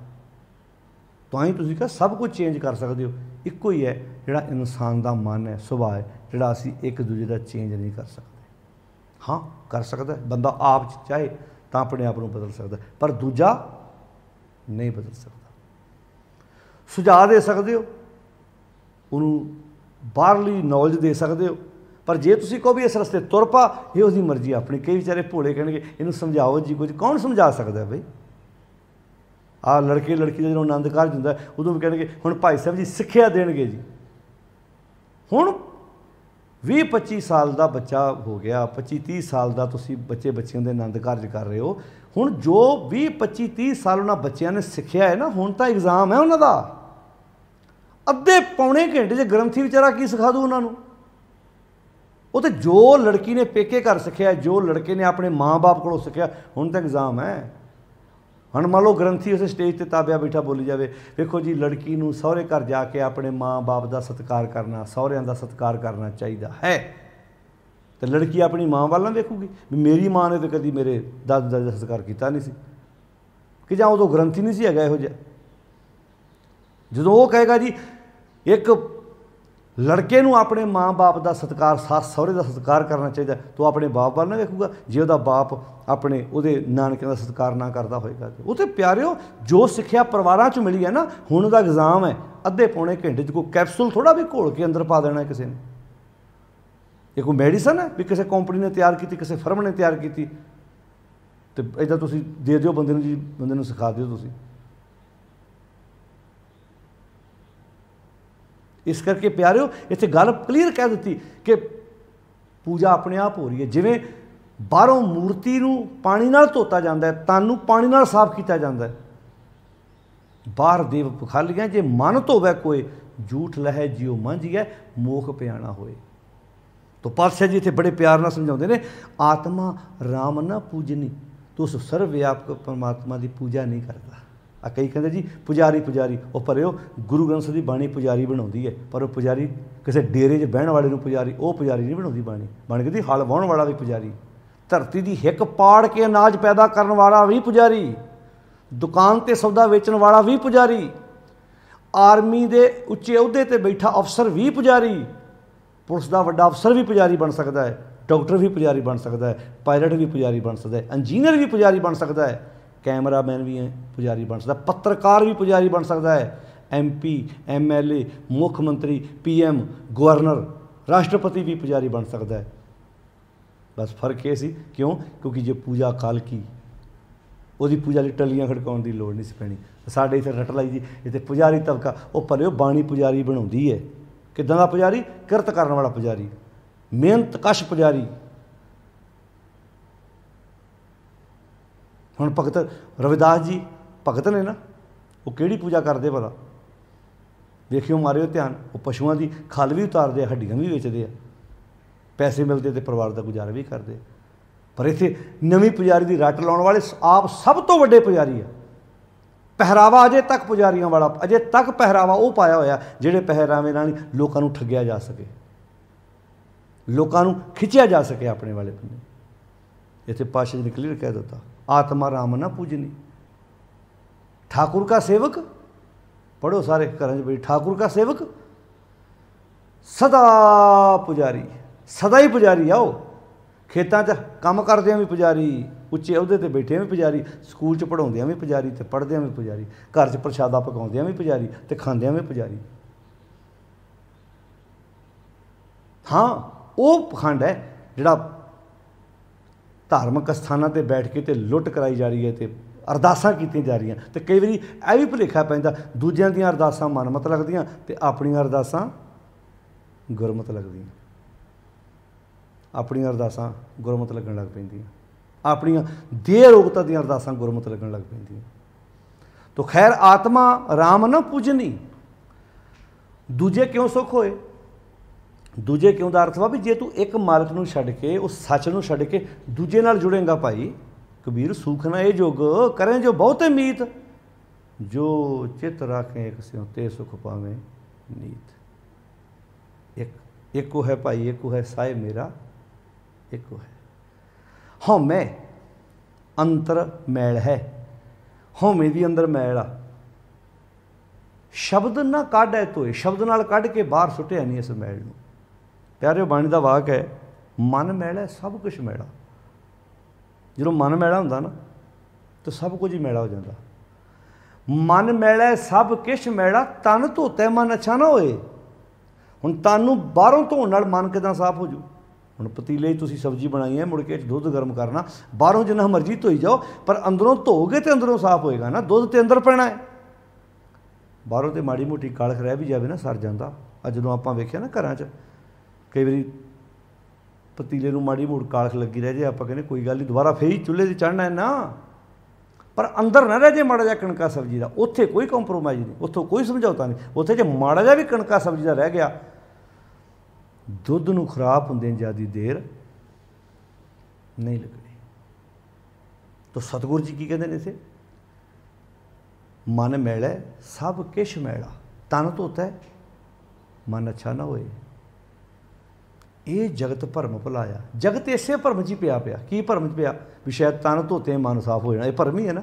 ਤਾਂ ਹੀ ਤੁਸੀਂ ਕਹ ਸਭ ਕੁਝ ਚੇਂਜ ਕਰ ਸਕਦੇ ਹੋ ਇੱਕੋ ਹੀ ਹੈ ਜਿਹੜਾ ਇਨਸਾਨ ਦਾ ਮਨ ਹੈ ਸੁਭਾਅ ਹੈ ਜਿਹੜਾ ਅਸੀਂ ਇੱਕ ਦੂਜੇ ਦਾ ਚੇਂਜ ਨਹੀਂ ਕਰ ਸਕਦੇ ਹਾਂ ਕਰ ਸਕਦਾ ਬੰਦਾ ਆਪ ਚਾਹੇ ਤਾਂ ਆਪਣੇ ਆਪ ਨੂੰ ਬਦਲ ਸਕਦਾ ਪਰ ਦੂਜਾ ਨਹੀਂ ਬਦਲ ਸਕਦਾ ਸੁਝਾਅ ਦੇ ਸਕਦੇ ਹੋ ਉਹਨੂੰ ਬਾਹਰਲੀ ਨੌਲੇਜ ਦੇ ਸਕਦੇ ਹੋ ਪਰ ਜੇ ਤੁਸੀਂ ਕਹੋ ਵੀ ਇਸ ਰਸਤੇ ਤੁਰ ਪਾ ਇਹ ਉਸਦੀ ਮਰਜ਼ੀ ਆਪਣੀ ਕਈ ਵਿਚਾਰੇ ਭੋਲੇ ਕਹਿਣਗੇ ਇਹਨੂੰ ਸਮਝਾਓ ਜੀ ਕੁਝ ਕੌਣ ਸਮਝਾ ਸਕਦਾ ਬਈ ਆ ਲੜਕੇ ਲੜਕੀ ਦਾ ਜਦੋਂ ਆਨੰਦ ਕਾਰਜ ਹੁੰਦਾ ਉਦੋਂ ਵੀ ਕਹਿਣਗੇ ਹੁਣ ਭਾਈ ਸਾਹਿਬ ਜੀ ਸਿੱਖਿਆ ਦੇਣਗੇ ਜੀ ਹੁਣ 20 25 ਸਾਲ ਦਾ ਬੱਚਾ ਹੋ ਗਿਆ 25 30 ਸਾਲ ਦਾ ਤੁਸੀਂ ਬੱਚੇ ਬੱਚਿਆਂ ਦੇ ਆਨੰਦ ਕਾਰਜ ਕਰ ਰਹੇ ਹੋ ਹੁਣ ਜੋ 20 25 30 ਸਾਲ ਉਹਨਾਂ ਬੱਚਿਆਂ ਨੇ ਸਿੱਖਿਆ ਹੈ ਨਾ ਹੁਣ ਤਾਂ ਐਗਜ਼ਾਮ ਹੈ ਉਹਨਾਂ ਦਾ ਅੱਧੇ ਪੌਣੇ ਘੰਟੇ 'ਚ ਗ੍ਰੰਥੀ ਵਿਚਾਰਾ ਕੀ ਸਿਖਾ ਦੂ ਉਹਨਾਂ ਨੂੰ ਉਹ ਤੇ ਜੋ ਲੜਕੀ ਨੇ ਪੇਕੇ ਘਰ ਸਿੱਖਿਆ ਜੋ ਲੜਕੇ ਨੇ ਆਪਣੇ ਮਾਪੇ ਕੋਲੋਂ ਸਿੱਖਿਆ ਹੁਣ ਤਾਂ ਇਗਜ਼ਾਮ ਹੈ ਹਣ ਮੰਨ ਲਓ ਗ੍ਰੰਥੀ ਉਸ ਸਟੇਜ ਤੇ ਤਾਬਿਆ ਬੈਠਾ ਬੋਲੀ ਜਾਵੇ ਵੇਖੋ ਜੀ ਲੜਕੀ ਨੂੰ ਸਹੁਰੇ ਘਰ ਜਾ ਕੇ ਆਪਣੇ ਮਾਪੇ ਦਾ ਸਤਿਕਾਰ ਕਰਨਾ ਸਹੁਰਿਆਂ ਦਾ ਸਤਿਕਾਰ ਕਰਨਾ ਚਾਹੀਦਾ ਹੈ ਤੇ ਲੜਕੀ ਆਪਣੀ ਮਾਂ ਵੱਲ ਨਾ ਵੇਖੂਗੀ ਵੀ ਮੇਰੀ ਮਾਂ ਨੇ ਤਾਂ ਕਦੀ ਮੇਰੇ ਦਾਦ ਦਾ ਸਤਿਕਾਰ ਕੀਤਾ ਨਹੀਂ ਸੀ ਕਿ ਜਾਂ ਉਹ ਤਾਂ ਗ੍ਰੰਥੀ ਨਹੀਂ ਸੀ ਹੈਗਾ ਇਹੋ ਜਿਹਾ ਜਦੋਂ ਉਹ ਕਹੇਗਾ ਜੀ ਇੱਕ ਲੜਕੇ ਨੂੰ ਆਪਣੇ ਮਾਪੇ ਬਾਪ ਦਾ ਸਤਿਕਾਰ ਸੱਸ ਸਹੁਰੇ ਦਾ ਸਤਿਕਾਰ ਕਰਨਾ ਚਾਹੀਦਾ ਤੋ ਆਪਣੇ ਬਾਪ ਵੱਲ ਨਾ ਵੇਖੂਗਾ ਜੇ ਉਹਦਾ ਬਾਪ ਆਪਣੇ ਉਹਦੇ ਨਾਨਕਿਆਂ ਦਾ ਸਤਿਕਾਰ ਨਾ ਕਰਦਾ ਹੋਏਗਾ ਉਥੇ ਪਿਆਰਿਓ ਜੋ ਸਿੱਖਿਆ ਪਰਿਵਾਰਾਂ 'ਚ ਮਿਲੀ ਹੈ ਨਾ ਹੁਣ ਦਾ ਇਗਜ਼ਾਮ ਹੈ ਅੱਧੇ ਪੌਣੇ ਘੰਟੇ 'ਚ ਕੋਈ ਕੈਪਸੂਲ ਥੋੜਾ ਵੀ ਘੋਲ ਕੇ ਅੰਦਰ ਪਾ ਦੇਣਾ ਕਿਸੇ ਨੇ ਇਹ ਕੋਈ ਮੈਡੀਸਨ ਹੈ ਵੀ ਕਿਸੇ ਕੰਪਨੀ ਨੇ ਤਿਆਰ ਕੀਤੀ ਕਿਸੇ ਫਰਮ ਨੇ ਤਿਆਰ ਕੀਤੀ ਤੇ ਇਦਾਂ ਤੁਸੀਂ ਦੇ ਦਿਓ ਬੰਦੇ ਨੂੰ ਜੀ ਬੰਦੇ ਨੂੰ ਸਿਖਾ ਦਿਓ ਤੁਸੀਂ ਇਸ ਕਰਕੇ ਪਿਆਰਿਓ ਇੱਥੇ ਗੱਲ ਕਲੀਅਰ ਕਹਿ ਦਿੱਤੀ ਕਿ ਪੂਜਾ ਆਪਣੇ ਆਪ ਹੋ ਰਹੀ ਹੈ ਜਿਵੇਂ ਬਾਹਰੋਂ ਮੂਰਤੀ ਨੂੰ ਪਾਣੀ ਨਾਲ ਧੋਤਾ ਜਾਂਦਾ ਹੈ ਤਨ ਨੂੰ ਪਾਣੀ ਨਾਲ ਸਾਫ਼ ਕੀਤਾ ਜਾਂਦਾ ਹੈ ਬਾਹਰ ਦੇਵ ਪਖਾਲੀਆਂ ਜੇ ਮਨ ਧੋਵੇ ਕੋਈ ਝੂਠ ਲਹਿ ਜਿਉ ਮੰਝੀਐ ਮੋਖ ਪਿਆਣਾ ਹੋਏ ਤੋ ਪਾਤਸ਼ਾਹ ਜੀ ਇਥੇ ਬੜੇ ਪਿਆਰ ਨਾਲ ਸਮਝਾਉਂਦੇ ਨੇ ਆਤਮਾ RAM ਨਾ ਪੂਜਨੀ ਤੂੰ ਸਰਵ ਵਿਆਪਕ ਪਰਮਾਤਮਾ ਦੀ ਪੂਜਾ ਨਹੀਂ ਕਰਦਾ ਆ ਕਈ ਕਹਿੰਦੇ ਜੀ ਪੁਜਾਰੀ ਪੁਜਾਰੀ ਉਹ ਪਰਿਓ ਗੁਰੂ ਗ੍ਰੰਥ ਸਾਹਿਬ ਦੀ ਬਾਣੀ ਪੁਜਾਰੀ ਬਣਾਉਂਦੀ ਹੈ ਪਰ ਉਹ ਪੁਜਾਰੀ ਕਿਸੇ ਡੇਰੇ 'ਚ ਬਹਿਣ ਵਾਲੇ ਨੂੰ ਪੁਜਾਰੀ ਉਹ ਪੁਜਾਰੀ ਨਹੀਂ ਬਣਾਉਂਦੀ ਬਾਣੀ ਬਾਣੀ ਕਹਿੰਦੀ ਹਲ ਵਾਹਣ ਵਾਲਾ ਵੀ ਪੁਜਾਰੀ ਧਰਤੀ ਦੀ ਹਿੱਕ ਪਾੜ ਕੇ ਅਨਾਜ ਪੈਦਾ ਕਰਨ ਵਾਲਾ ਵੀ ਪੁਜਾਰੀ ਦੁਕਾਨ ਤੇ ਸੌਦਾ ਵੇਚਣ ਵਾਲਾ ਵੀ ਪੁਜਾਰੀ ਆਰਮੀ ਦੇ ਉੱਚੇ ਅਹੁਦੇ ਤੇ ਬੈਠਾ ਅਫਸਰ ਵੀ ਪੁਜਾਰੀ ਪੁਲਿਸ ਦਾ ਵੱਡਾ ਅਫਸਰ ਵੀ ਪੁਜਾਰੀ ਬਣ ਸਕਦਾ ਹੈ ਡਾਕਟਰ ਵੀ ਪੁਜਾਰੀ ਬਣ ਸਕਦਾ ਹੈ ਪਾਇਲਟ ਵੀ ਪੁਜਾਰੀ ਬਣ ਸਕਦਾ ਹੈ ਇੰਜੀਨੀਅਰ ਵੀ ਪੁਜਾਰੀ ਬਣ ਸਕਦਾ ਹੈ ਕੈਮਰਾਮੈਨ ਵੀ ਪੁਜਾਰੀ ਬਣ ਸਕਦਾ ਪੱਤਰਕਾਰ ਵੀ ਪੁਜਾਰੀ ਬਣ ਸਕਦਾ ਹੈ ਐਮਪੀ ਐਮਐਲਏ ਮੁੱਖ ਮੰਤਰੀ ਪੀਐਮ ਗਵਰਨਰ ਰਾਸ਼ਟਰਪਤੀ ਵੀ ਪੁਜਾਰੀ ਬਣ ਸਕਦਾ ਹੈ ਬਸ ਫਰਕ ਇਹ ਸੀ ਕਿਉਂ ਕਿਉਂਕਿ ਜੇ ਪੂਜਾ ਕਾਲ ਕੀ ਉਹਦੀ ਪੂਜਾ ਲਈ ਟੱਲੀਆਂ ਖੜਕਾਉਣ ਦੀ ਲੋੜ ਨਹੀਂ ਸੀ ਪੈਣੀ ਸਾਡੇ ਇੱਥੇ ਰਟਲਾਈ ਜੀ ਇੱਥੇ ਪੁਜਾਰੀ ਤਬਕਾ ਉਹ ਭਲੇ ਬਾਣੀ ਪੁਜਾਰੀ ਬਣਾਉਂਦੀ ਹੈ ਕਿਦਾਂ ਦਾ ਪੁਜਾਰੀ ਕਿਰਤ ਕਰਨ ਵਾਲਾ ਪੁਜਾਰੀ ਮਿਹਨਤ ਕਸ਼ ਪੁਜਾਰੀ ਹੁਣ ਭਗਤ ਰਵਿਦਾਸ ਜੀ ਭਗਤ ਨੇ ਨਾ ਉਹ ਕਿਹੜੀ ਪੂਜਾ ਕਰਦੇ ਭਲਾ ਵੇਖਿਓ ਮਾਰਿਓ ਧਿਆਨ ਉਹ ਪਸ਼ੂਆਂ ਦੀ ਖਲ ਵੀ ਉਤਾਰਦੇ ਆ ਹੱਡੀਆਂ ਵੀ ਵੇਚਦੇ ਆ ਪੈਸੇ ਮਿਲਦੇ ਤੇ ਪਰਿਵਾਰ ਦਾ ਗੁਜ਼ਾਰਾ ਵੀ ਕਰਦੇ ਪਰ ਇਥੇ ਨਵੀਂ ਪੁਜਾਰੀ ਦੀ ਰੱਟ ਲਾਉਣ ਵਾਲੇ ਆਪ ਸਭ ਤੋਂ ਵੱਡੇ ਪੁਜਾਰੀ ਆ ਪਹਿਰਾਵਾ ਅਜੇ ਤੱਕ ਪੁਜਾਰੀਆਂ ਵਾਲਾ ਅਜੇ ਤੱਕ ਪਹਿਰਾਵਾ ਉਹ ਪਾਇਆ ਹੋਇਆ ਜਿਹੜੇ ਪਹਿਰਾਵੇ ਨਾਲ ਲੋਕਾਂ ਨੂੰ ਠੱਗਿਆ ਜਾ ਸਕੇ ਲੋਕਾਂ ਨੂੰ ਖਿੱਚਿਆ ਜਾ ਸਕੇ ਆਪਣੇ ਵਾਲੇ ਪੰਨੇ ਇਥੇ ਪਾਸ਼ਾ ਜੀ ਨੇ ਕਲੀਅਰ ਕਹਿ ਦਿੱਤਾ ਆਤਮਾ ਰਾਮ ਨਾ ਪੂਜਨੀ ਠਾਕੁਰ ठाकुर ਸੇਵਕ ਪੜੋ ਸਾਰੇ सारे घर ਬਈ ਠਾਕੁਰ का ਸੇਵਕ ਸਦਾ ਪੁਜਾਰੀ ਸਦਾ ਹੀ ਪੁਜਾਰੀ ਆਓ ਖੇਤਾਂ 'ਚ ਕੰਮ ਕਰਦੇ ਕਰਦਿਆਂ ਵੀ ਪੁਜਾਰੀ ਉੱਚੇ ਅਹੁਦੇ ਤੇ ਬੈਠੇ ਬੈਠਿਆਂ ਵੀ ਪੁਜਾਰੀ ਸਕੂਲ 'ਚ ਪੜਾਉਂਦੇ ਪੜਾਉਂਦਿਆਂ ਵੀ ਪੁਜਾਰੀ ਤੇ ਪੜਦੇ ਪੜ੍ਹਦਿਆਂ ਵੀ ਪੁਜਾਰੀ ਘਰ 'ਚ ਪ੍ਰਸ਼ਾਦਾ ਪਕਾਉਂਦੇ ਪਕਾਉਂਦਿਆਂ ਵੀ ਪੁਜਾਰੀ ਤੇ ਖਾਂਦੇ ਖਾਂਦਿਆਂ ਵੀ ਪੁਜਾਰੀ ਹਾਂ ਉਹ ਪਖੰਡ ਹੈ ਜਿਹੜਾ ਧਾਰਮਿਕ ਸਥਾਨਾਂ ਤੇ ਬੈਠ ਕੇ ਤੇ ਲੁੱਟ ਕਰਾਈ ਜਾ ਰਹੀ ਹੈ ਤੇ ਅਰਦਾਸਾਂ ਕੀਤੀਆਂ ਜਾ ਰਹੀਆਂ ਤੇ ਕਈ ਵਾਰੀ ਇਹ ਵੀ ਭੁਲੇਖਾ ਪੈਂਦਾ ਦੂਜਿਆਂ ਦੀਆਂ ਅਰਦਾਸਾਂ ਮਨਮਤ ਲੱਗਦੀਆਂ ਤੇ ਆਪਣੀਆਂ ਅਰਦਾਸਾਂ ਗੁਰਮਤ ਲੱਗਦੀਆਂ ਆਪਣੀਆਂ ਅਰਦਾਸਾਂ ਗੁਰਮਤ ਲੱਗਣ ਲੱਗ ਪੈਂਦੀਆਂ ਆਪਣੀਆਂ ਦੇਹ ਰੋਗਤਾ ਦੀਆਂ ਅਰਦਾਸਾਂ ਗੁਰਮਤ ਲੱਗਣ ਲੱਗ ਪੈਂਦੀਆਂ ਤੋ ਖੈਰ ਆਤਮਾ RAM ਨਾ ਪੂਜਨੀ ਦੂਜੇ ਕਿਉਂ ਸੁਖ ਹੋਏ ਦੂਜੇ ਕਿਉਂ ਦਾ ਅਰਥ ਵਾ ਵੀ ਜੇ ਤੂੰ ਇੱਕ ਮਾਲਕ ਨੂੰ ਛੱਡ ਕੇ ਉਹ ਸੱਚ ਨੂੰ ਛੱਡ ਕੇ ਦੂਜੇ ਨਾਲ ਜੁੜੇਗਾ ਭਾਈ ਕਬੀਰ ਸੂਖਨਾ ਇਹ ਜੋਗ ਕਰੇ ਜੋ ਬਹੁਤੇ ਮੀਤ ਜੋ ਚਿਤ ਰੱਖੇ ਇੱਕ ਸਿਉ ਤੇ ਸੁਖ ਪਾਵੇ ਨੀਤ ਇੱਕ ਇੱਕੋ ਹੈ ਭਾਈ ਇੱਕੋ ਹੈ ਸਾਇ ਮੇਰਾ ਇੱਕੋ ਹੈ ਹਉ ਮੈਂ ਅੰਤਰ ਮੈਲ ਹੈ ਹਉ ਮੇ ਵੀ ਅੰਦਰ ਮੈਲ ਆ ਸ਼ਬਦ ਨਾ ਕੱਢੈ ਤੋਏ ਸ਼ਬਦ ਨਾਲ ਕੱਢ ਕੇ ਬਾਹਰ ਸੁਟਿਆ ਨਹੀਂ ਇਸ ਮੈਲ ਨੂੰ ਪਿਆਰੇ ਬਾਣੀ ਦਾ ਵਾਕ ਹੈ ਮਨ ਮੈਲਾ ਸਭ ਕੁਝ ਮੈਲਾ ਜਦੋਂ ਮਨ ਮੈਲਾ ਹੁੰਦਾ ਨਾ ਤਾਂ ਸਭ ਕੁਝ ਹੀ ਮੈਲਾ ਹੋ ਜਾਂਦਾ ਮਨ ਮੈਲਾ ਸਭ ਕਿਛ ਮੈਲਾ ਤਨ ਧੋਤੇ ਮਨ ਅਛਾ ਨਾ ਹੋਏ ਹੁਣ ਤਨ ਨੂੰ ਬਾਹਰੋਂ ਧੋਣ ਨਾਲ ਮਨ ਕਿਦਾਂ ਸਾਫ਼ ਹੋ ਜੂ ਹੁਣ ਪਤੀਲੇ 'ਚ ਤੁਸੀਂ ਸਬਜ਼ੀ ਬਣਾਈ ਹੈ ਮੁੜ ਕੇ ਦੁੱਧ ਗਰਮ ਕਰਨਾ ਬਾਹਰੋਂ ਜਿੰਨਾ ਮਰਜ਼ੀ ਧੋਈ ਜਾਓ ਪਰ ਅੰਦਰੋਂ ਧੋਗੇ ਤੇ ਅੰਦਰੋਂ ਸਾਫ਼ ਹੋਏਗਾ ਨਾ ਦੁੱਧ ਤੇ ਅੰਦਰ ਪੈਣਾ ਹੈ ਬਾਹਰੋਂ ਤੇ ਮਾੜੀ ਮੋਟੀ ਕਾਲਖ ਰਹਿ ਵੀ ਜਾਵੇ ਨਾ ਸਰ ਜਾਂਦਾ ਅੱਜ ਜਦੋਂ ਆਪਾਂ ਵੇਖਿਆ ਨਾ ਘਰਾਂ 'ਚ ਕਈ ਵਾਰੀ ਪਤੀਲੇ ਨੂੰ ਮਾੜੀ ਮੋੜ ਕਾਲਖ ਲੱਗੀ ਰਹੇ ਜੇ ਆਪਾਂ ਕਹਿੰਦੇ ਕੋਈ ਗੱਲ ਨਹੀਂ ਦੁਬਾਰਾ ਫੇਰ ਹੀ ਚੁੱਲ੍ਹੇ 'ਤੇ ਚੜਨਾ ਹੈ ਨਾ ਪਰ ਅੰਦਰ ਨਾ ਰਹੇ ਜੇ ਮਾੜਾ ਜਿਹਾ ਕਣਕਾ ਸਬਜ਼ੀ ਦਾ ਉੱਥੇ ਕੋਈ ਕੰਪਰੋਮਾਈਜ਼ ਨਹੀਂ ਉੱਥੋਂ ਕੋਈ ਸਮਝੌਤਾ ਨਹੀਂ ਉੱਥੇ ਜੇ ਮਾੜਾ ਜਿਹਾ ਵੀ ਕਣਕਾ ਸਬਜ਼ੀ ਦਾ ਰਹਿ ਗਿਆ ਦੁੱਧ ਨੂੰ ਖਰਾਬ ਹੁੰਦੇ ਜਿਆਦੀ ਦੇਰ ਨਹੀਂ ਲੱਗਣੀ ਤਾਂ ਸਤਗੁਰੂ ਜੀ ਕੀ ਕਹਿੰਦੇ ਨੇ ਇਸੇ ਮਨ ਮੈਲਾ ਸਭ ਕਿਛ ਮੈਲਾ ਤਨ ਤੋਤਾ ਮਨ ਅੱਛਾ ਨਾ ਹੋਏ ਇਹ ਜਗਤ ਭਰਮ ਭੁਲਾਇਆ ਜਗਤ ਇਸੇ ਭਰਮ ਜੀ ਪਿਆ ਪਿਆ ਕੀ ਭਰਮ ਜੀ ਪਿਆ ਵੀ ਸ਼ਾਇਦ ਤਨ ਧੋਤੇ ਮਨ ਸਾਫ ਹੋ ਜਾਣਾ ਇਹ ਭਰਮ ਹੀ ਹੈ ਨਾ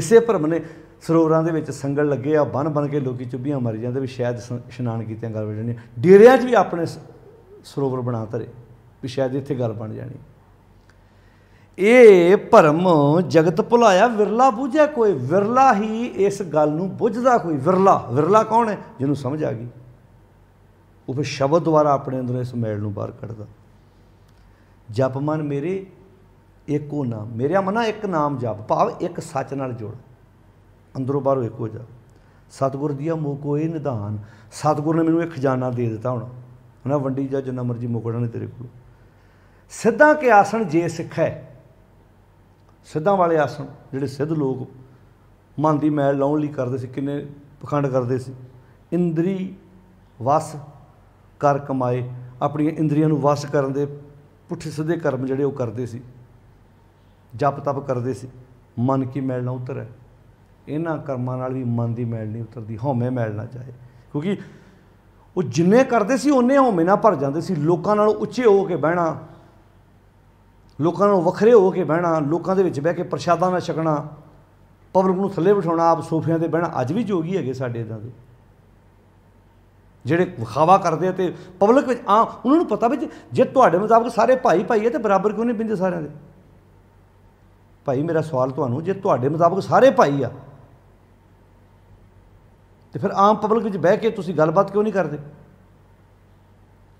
ਇਸੇ ਭਰਮ ਨੇ ਸਰੋਵਰਾਂ ਦੇ ਵਿੱਚ ਸੰਗਲ ਲੱਗੇ ਆ ਬਨ ਬਨ ਕੇ ਲੋਕੀ ਚੁੱਭੀਆਂ ਮਰ ਜਾਂਦੇ ਵੀ ਸ਼ਾਇਦ ਇਸ਼ਨਾਨ ਕੀਤੇ ਗੱਲ ਬਣ ਜਾਣੀ ਡੇਰਿਆਂ 'ਚ ਵੀ ਆਪਣੇ ਸਰੋਵਰ ਬਣਾ ਧਰੇ ਵੀ ਸ਼ਾਇਦ ਇੱਥੇ ਗੱਲ ਬਣ ਜਾਣੀ ਇਹ ਭਰਮ ਜਗਤ ਭੁਲਾਇਆ ਵਿਰਲਾ ਬੁਝਿਆ ਕੋਈ ਵਿਰਲਾ ਹੀ ਇਸ ਗੱਲ ਨੂੰ ਬੁੱਝਦਾ ਕੋਈ ਵਿਰਲਾ ਵਿਰਲਾ ਕੌਣ ਹੈ ਜਿਹਨੂੰ ਸਮਝ ਆ ਗਈ ਉਹ ਫਿਰ ਸ਼ਬਦ ਦੁਆਰਾ ਆਪਣੇ ਅੰਦਰ ਇਸ ਮੈਲ ਨੂੰ ਬਾਹਰ ਕੱਢਦਾ ਜਪ ਮਨ ਮੇਰੇ ਇੱਕੋ ਨਾਮ ਮੇਰਾ ਮਨਾ ਇੱਕ ਨਾਮ ਜਪ ਭਾਵ ਇੱਕ ਸੱਚ ਨਾਲ ਜੁੜ ਅੰਦਰੋਂ ਬਾਹਰੋਂ ਇੱਕ ਹੋ ਜਾ ਸਤਗੁਰ ਦੀਆ ਮੋਹ ਕੋਈ ਨਿਧਾਨ ਸਤਗੁਰ ਨੇ ਮੈਨੂੰ ਇੱਕ ਖਜ਼ਾਨਾ ਦੇ ਦਿੱਤਾ ਹੁਣ ਉਹਨਾਂ ਵੰਡੀ ਜਾ ਜਿੰਨਾ ਮਰਜੀ ਮੁਕੜਾ ਨੇ ਤੇਰੇ ਕੋਲ ਸਿੱਧਾਂ ਕੇ ਆਸਣ ਜੇ ਸਿੱਖੈ ਸਿੱਧਾਂ ਵਾਲੇ ਆਸਣ ਜਿਹੜੇ ਸਿੱਧ ਲੋਕ ਮਨ ਦੀ ਮੈਲ ਲਾਉਣ ਲਈ ਕਰਦੇ ਸੀ ਕਿੰਨੇ ਪਖੰਡ ਕਰਦੇ ਸੀ ਇੰਦਰੀ ਵਸ ਕਰ ਕਮਾਏ ਆਪਣੀਆਂ ਇੰਦਰੀਆਂ ਨੂੰ ਵਸ ਕਰਨ ਦੇ ਪੁੱਠੇ ਸਿੱਧੇ ਕਰਮ ਜਿਹੜੇ ਉਹ ਕਰਦੇ ਸੀ ਜਪ ਤਪ ਕਰਦੇ ਸੀ ਮਨ ਕੀ ਮੈਲ ਨਾ ਉਤਰੇ ਇਹਨਾਂ ਕਰਮਾਂ ਨਾਲ ਵੀ ਮਨ ਦੀ ਮੈਲ ਨਹੀਂ ਉਤਰਦੀ ਹਉਮੈ ਮੈਲ ਨਾ ਚਾਹੇ ਕਿਉਂਕਿ ਉਹ ਜਿੰਨੇ ਕਰਦੇ ਸੀ ਉਹਨੇ ਹਉਮੈ ਨਾਲ ਭਰ ਜਾਂਦੇ ਸੀ ਲੋਕਾਂ ਨਾਲ ਉੱਚੇ ਹੋ ਕੇ ਬਹਿਣਾ ਲੋਕਾਂ ਨਾਲ ਵੱਖਰੇ ਹੋ ਕੇ ਬਹਿਣਾ ਲੋਕਾਂ ਦੇ ਵਿੱਚ ਬਹਿ ਕੇ ਪ੍ਰਸ਼ਾਦਾ ਨਾ ਛਕਣਾ ਪਬਲਿਕ ਨੂੰ ਥੱਲੇ ਬਿਠਾਉਣਾ ਆਪ ਸੋਫਿਆਂ ਤੇ ਬਹਿਣਾ ਅੱਜ ਵੀ ਜੋਗੀ ਹੈਗੇ ਸਾਡੇ ਇਦਾਂ ਦੇ ਜਿਹੜੇ ਵਿਖਾਵਾ ਕਰਦੇ ਆ ਤੇ ਪਬਲਿਕ ਵਿੱਚ ਆ ਉਹਨਾਂ ਨੂੰ ਪਤਾ ਵੀ ਜੇ ਤੁਹਾਡੇ ਮੁਤਾਬਕ ਸਾਰੇ ਭਾਈ ਭਾਈ ਆ ਤੇ ਬਰਾਬਰ ਕਿਉਂ ਨਹੀਂ ਬਿੰਦੇ ਸਾਰਿਆਂ ਦੇ ਭਾਈ ਮੇਰਾ ਸਵਾਲ ਤੁਹਾਨੂੰ ਜੇ ਤੁਹਾਡੇ ਮੁਤਾਬਕ ਸਾਰੇ ਭਾਈ ਆ ਤੇ ਫਿਰ ਆਮ ਪਬਲਿਕ ਵਿੱਚ ਬਹਿ ਕੇ ਤੁਸੀਂ ਗੱਲਬਾਤ ਕਿਉਂ ਨਹੀਂ ਕਰਦੇ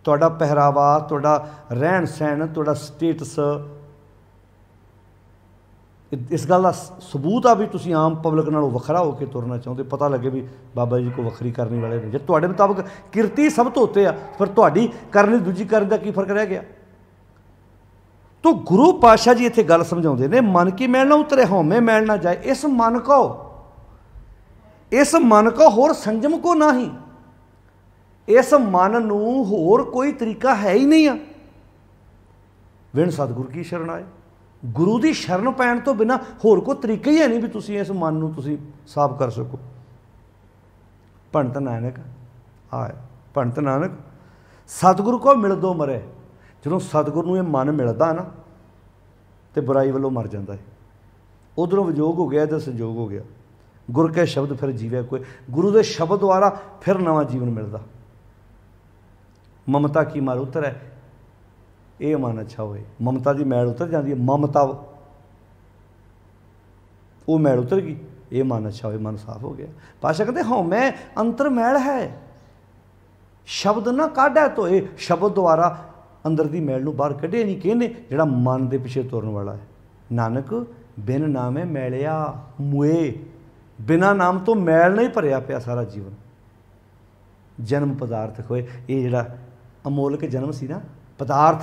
ਤੁਹਾਡਾ ਪਹਿਰਾਵਾ ਤੁਹਾਡਾ ਰਹਿਣ ਸਹਿਣ ਤੁਹਾਡਾ ਸਟੇਟਸ ਇਸ ਗੱਲ ਦਾ ਸਬੂਤ ਆ ਵੀ ਤੁਸੀਂ ਆਮ ਪਬਲਿਕ ਨਾਲੋਂ ਵੱਖਰਾ ਹੋ ਕੇ ਤੁਰਨਾ ਚਾਹੁੰਦੇ ਪਤਾ ਲੱਗੇ ਵੀ ਬਾਬਾ ਜੀ ਕੋ ਵੱਖਰੀ ਕਰਨੀ ਵਾਲੇ ਨੇ ਜੇ ਤੁਹਾਡੇ ਮੁਤਾਬਕ ਕਿਰਤੀ ਸਭ ਤੋਂ ਉੱਤੇ ਆ ਫਿਰ ਤੁਹਾਡੀ ਕਰਨੀ ਦੂਜੀ ਕਰਨ ਦਾ ਕੀ ਫਰਕ ਰਹਿ ਗਿਆ ਤੋ ਗੁਰੂ ਪਾਸ਼ਾ ਜੀ ਇੱਥੇ ਗੱਲ ਸਮਝਾਉਂਦੇ ਨੇ ਮਨ ਕੀ ਮੈਲ ਨਾ ਉਤਰੇ ਹਉਮੈ ਮੈਲ ਨਾ ਜਾਏ ਇਸ ਮਨ ਕੋ ਇਸ ਮਨ ਕੋ ਹੋਰ ਸੰਜਮ ਕੋ ਨਹੀਂ ਇਸ ਮਨ ਨੂੰ ਹੋਰ ਕੋਈ ਤਰੀਕਾ ਹੈ ਹੀ ਨਹੀਂ ਆ ਵਿਣ ਸਤਗੁਰ ਕੀ ਸ਼ਰਨ ਆਏ ਗੁਰੂ ਦੀ ਸ਼ਰਨ ਪੈਣ ਤੋਂ ਬਿਨਾ ਹੋਰ ਕੋਈ ਤਰੀਕਾ ਹੀ ਹੈ ਨਹੀਂ ਵੀ ਤੁਸੀਂ ਇਸ ਮਨ ਨੂੰ ਤੁਸੀਂ ਸਾਫ਼ ਕਰ ਸਕੋ ਭੰਤ ਨਾਨਕ ਆਏ ਭੰਤ ਨਾਨਕ ਸਤਿਗੁਰੂ ਕੋ ਮਿਲਦੋ ਮਰੇ ਜਦੋਂ ਸਤਿਗੁਰੂ ਨੂੰ ਇਹ ਮਨ ਮਿਲਦਾ ਨਾ ਤੇ ਬੁਰਾਈ ਵੱਲੋਂ ਮਰ ਜਾਂਦਾ ਹੈ ਉਧਰੋਂ ਵਿਜੋਗ ਹੋ ਗਿਆ ਤੇ ਸੰਜੋਗ ਹੋ ਗਿਆ ਗੁਰ ਕੇ ਸ਼ਬਦ ਫਿਰ ਜੀਵੇ ਕੋਈ ਗੁਰੂ ਦੇ ਸ਼ਬਦ ਦੁਆਰਾ ਫਿਰ ਨਵਾਂ ਜੀਵਨ ਮਿਲਦਾ ਮਮਤਾ ਕੀ ਮਾਰ ਉਤਰ ਹੈ ਇਹ ਮਨ ਅੱਛਾ ਹੋਏ ਮਮਤਾ ਦੀ ਮੈਲ ਉਤਰ ਜਾਂਦੀ ਹੈ ਮਮਤਾ ਉਹ ਮੈਲ ਉਤਰ ਗਈ ਇਹ ਮਨ ਅੱਛਾ ਹੋਏ ਮਨ ਸਾਫ਼ ਹੋ ਗਿਆ ਪਾਸ਼ਾ ਕਹਿੰਦੇ ਮੈਂ ਅੰਤਰ ਮੈਲ ਹੈ ਸ਼ਬਦ ਨਾ ਕਾਢਾ ਧੋਏ ਸ਼ਬਦ ਦੁਆਰਾ ਅੰਦਰ ਦੀ ਮੈਲ ਨੂੰ ਬਾਹਰ ਕੱਢੇ ਨਹੀਂ ਕਹਿੰਦੇ ਜਿਹੜਾ ਮਨ ਦੇ ਪਿੱਛੇ ਤੁਰਨ ਵਾਲਾ ਹੈ ਨਾਨਕ ਬਿਨ ਨਾਮੇ ਮੈਲਿਆ ਮੁਏ ਬਿਨਾ ਨਾਮ ਤੋਂ ਮੈਲ ਨਹੀਂ ਭਰਿਆ ਪਿਆ ਸਾਰਾ ਜੀਵਨ ਜਨਮ ਪਦਾਰਥ ਹੋਏ ਇਹ ਜਿਹੜਾ ਅਮੋਲਕ ਜਨਮ ਸੀ ਨਾ ਪਦਾਰਥ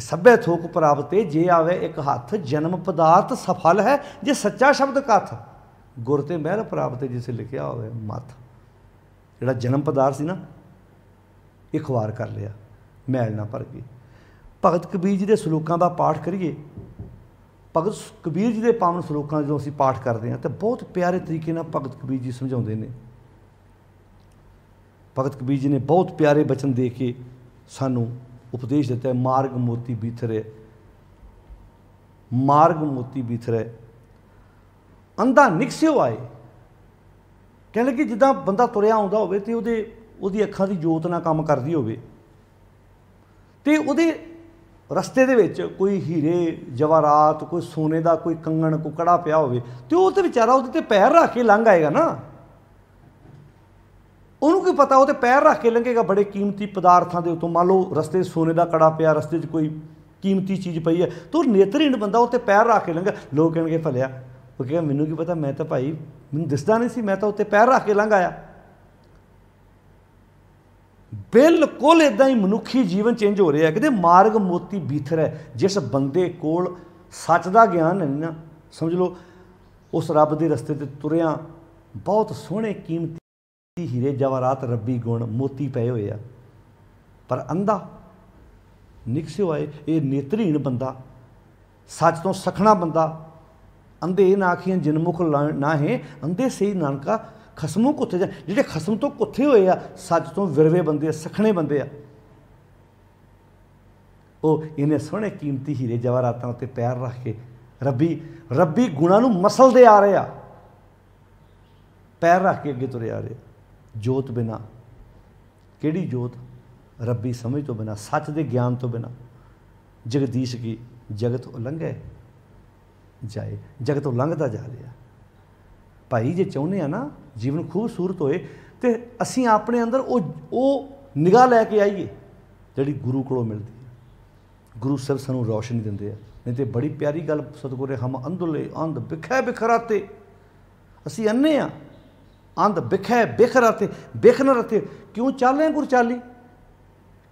ਸਭੇ ਥੋਕ ਪ੍ਰਾਪਤੇ ਜੇ ਆਵੇ ਇੱਕ ਹੱਥ ਜਨਮ ਪਦਾਰਥ ਸਫਲ ਹੈ ਜੇ ਸੱਚਾ ਸ਼ਬਦ ਕਥ ਗੁਰ ਤੇ ਮਹਿਰ ਪ੍ਰਾਪਤੇ ਜਿਸ ਲਿਖਿਆ ਹੋਵੇ ਮਤ ਜਿਹੜਾ ਜਨਮ ਪਦਾਰਥ ਸੀ ਨਾ ਇੱਕ ਵਾਰ ਕਰ ਲਿਆ ਮੈਲ ਨਾ ਭਰ ਗਈ ਭਗਤ ਕਬੀਰ ਜੀ ਦੇ ਸ਼ਲੋਕਾਂ ਦਾ ਪਾਠ ਕਰੀਏ ਭਗਤ ਕਬੀਰ ਜੀ ਦੇ ਪਾਵਨ ਸ਼ਲੋਕਾਂ ਜਦੋਂ ਅਸੀਂ ਪਾਠ ਕਰਦੇ ਹਾਂ ਤਾਂ ਬਹੁਤ ਪਿਆਰੇ ਤਰੀਕੇ ਨਾਲ ਭਗਤ ਕਬੀਰ ਜੀ ਸਮਝਾਉਂਦੇ ਨੇ ਭਗਤ ਕਬੀਰ ਜੀ ਨੇ ਬਹੁਤ ਪਿਆਰੇ ਬਚਨ ਦੇ ਕੇ ਸਾਨੂੰ उपदेश देता है मार्ग मोती भीतरे मार्ग मोती भीतरे ਅੰਧਾ ਨਿਕਸਿਓ ਆਏ ਕਹਿ ਲਗੇ ਜਿੱਦਾਂ ਬੰਦਾ ਤੁਰਿਆ ਆਉਂਦਾ ਹੋਵੇ ਤੇ ਉਹਦੇ ਉਹਦੀ ਅੱਖਾਂ ਦੀ ਜੋਤ ਨਾ ਕੰਮ ਕਰਦੀ ਹੋਵੇ ਤੇ ਉਹਦੇ ਰਸਤੇ ਦੇ ਵਿੱਚ ਕੋਈ ਹੀਰੇ ਜਵਾਰਾਤ ਕੋਈ ਸੋਨੇ ਦਾ ਕੋਈ ਕੰਗਣ ਕੋ ਕੜਾ ਪਿਆ ਹੋਵੇ ਤੇ ਉਹ ਤੇ ਵਿਚਾਰਾ ਉਹਦੇ ਤੇ ਪੈਰ ਰੱਖ ਕੇ ਲੰਘ ਆਏਗਾ ਨਾ ਉਹਨੂੰ ਕੀ ਪਤਾ ਉਹ ਤੇ ਪੈਰ ਰੱਖ ਕੇ ਲੰਘੇਗਾ ਬੜੇ ਕੀਮਤੀ ਪਦਾਰਥਾਂ ਦੇ ਉੱਤੋਂ ਮੰਨ ਲਓ ਰਸਤੇ ਸੋਨੇ ਦਾ ਕੜਾ ਪਿਆ ਰਸਤੇ 'ਚ ਕੋਈ ਕੀਮਤੀ ਚੀਜ਼ ਪਈ ਹੈ ਤੋ ਨੇਤਰਹੀਣ ਬੰਦਾ ਉੱਤੇ ਪੈਰ ਰੱਖ ਕੇ ਲੰਘਾ ਲੋਕ ਕਹਿਣਗੇ ਭਲਿਆ ਉਹ ਕਹਿੰਦਾ ਮੈਨੂੰ ਕੀ ਪਤਾ ਮੈਂ ਤਾਂ ਭਾਈ ਮੈਨੂੰ ਦਿਸਦਾ ਨਹੀਂ ਸੀ ਮੈਂ ਤਾਂ ਉੱਤੇ ਪੈਰ ਰੱਖ ਕੇ ਲੰਘ ਆਇਆ ਬਿਲਕੁਲ ਇਦਾਂ ਹੀ ਮਨੁੱਖੀ ਜੀਵਨ ਚੇਂਜ ਹੋ ਰਿਹਾ ਕਿਤੇ ਮਾਰਗ ਮੋਤੀ ਬੀਥਰ ਹੈ ਜਿਸ ਬੰਦੇ ਕੋਲ ਸੱਚ ਦਾ ਗਿਆਨ ਨਹੀਂ ਨਾ ਸਮਝ ਲਓ ਉਸ ਰੱਬ ਦੇ ਰਸਤੇ ਤੇ ਤੁਰਿਆ ਬਹੁਤ ਸੋਹਣੇ ਕੀਮਤੀ ਦੀ ਹੀਰੇ ਜਵਾਰਾਤ ਰੱਬੀ ਗੁਣ ਮੋਤੀ ਪਏ ਹੋਏ ਆ ਪਰ ਅੰਦਾ ਨਿਕਸੇ ਹੋਏ ਇਹ ਨੇਤਰਹੀਣ ਬੰਦਾ ਸੱਚ ਤੋਂ ਸਖਣਾ ਬੰਦਾ ਅੰਦੇ ਨਾ ਆਖੀਆਂ ਜਨਮੁਖ ਨਾ ਹੈ ਅੰਦੇ ਸੇ ਨਾਨਕਾ ਖਸਮੋਂ ਕੁੱਥੇ ਜਾ ਜਿਹੜੇ ਖਸਮ ਤੋਂ ਕੁੱਥੇ ਹੋਏ ਆ ਸੱਚ ਤੋਂ ਵਿਰਵੇ ਬੰਦੇ ਆ ਸਖਣੇ ਬੰਦੇ ਆ ਉਹ ਇਹਨੇ ਸੋਹਣੇ ਕੀਮਤੀ ਹੀਰੇ ਜਵਾਰਾਤਾਂ ਉੱਤੇ ਪੈਰ ਰੱਖ ਕੇ ਰੱਬੀ ਰੱਬੀ ਗੁਣਾ ਨੂੰ ਮਸਲਦੇ ਆ ਰਹੇ ਆ ਪੈਰ ਰੱਖ ਕੇ ਅੱਗੇ ਤੁਰੇ ਆ ਰਹੇ ਜੋਤ ਬਿਨਾ ਕਿਹੜੀ ਜੋਤ ਰੱਬੀ ਸਮਝ ਤੋਂ ਬਿਨਾ ਸੱਚ ਦੇ ਗਿਆਨ ਤੋਂ ਬਿਨਾ ਜਗਦੀਸ਼ ਕੀ ਜਗਤ ਉਲੰਘੇ ਜਾਏ ਜਗਤ ਉਲੰਘਦਾ ਜਾ ਰਿਹਾ ਭਾਈ ਜੇ ਚਾਹੁੰਦੇ ਆ ਨਾ ਜੀਵਨ ਖੂਬਸੂਰਤ ਹੋਏ ਤੇ ਅਸੀਂ ਆਪਣੇ ਅੰਦਰ ਉਹ ਉਹ ਨਿਗਾਹ ਲੈ ਕੇ ਆਈਏ ਜਿਹੜੀ ਗੁਰੂ ਕੋਲੋਂ ਮਿਲਦੀ ਹੈ ਗੁਰੂ ਸਰ ਸਾਨੂੰ ਰੌਸ਼ਨੀ ਦਿੰਦੇ ਆ ਨਹੀਂ ਤੇ ਬੜੀ ਪਿਆਰੀ ਗੱਲ ਸਤਿਗੁਰੇ ਹਮ ਅੰਧੁਲੇ ਅੰਧ ਬਿਖੇ ਬਿਖਰਾਤੇ ਅਸੀਂ ਅੰਨੇ ਆ ਅੰਧ ਬਿਖੇ ਬਿਖਰ ਅਤੇ ਬਿਖਨ ਰਤੇ ਕਿਉਂ ਚਾਲੇ ਗੁਰ ਚਾਲੀ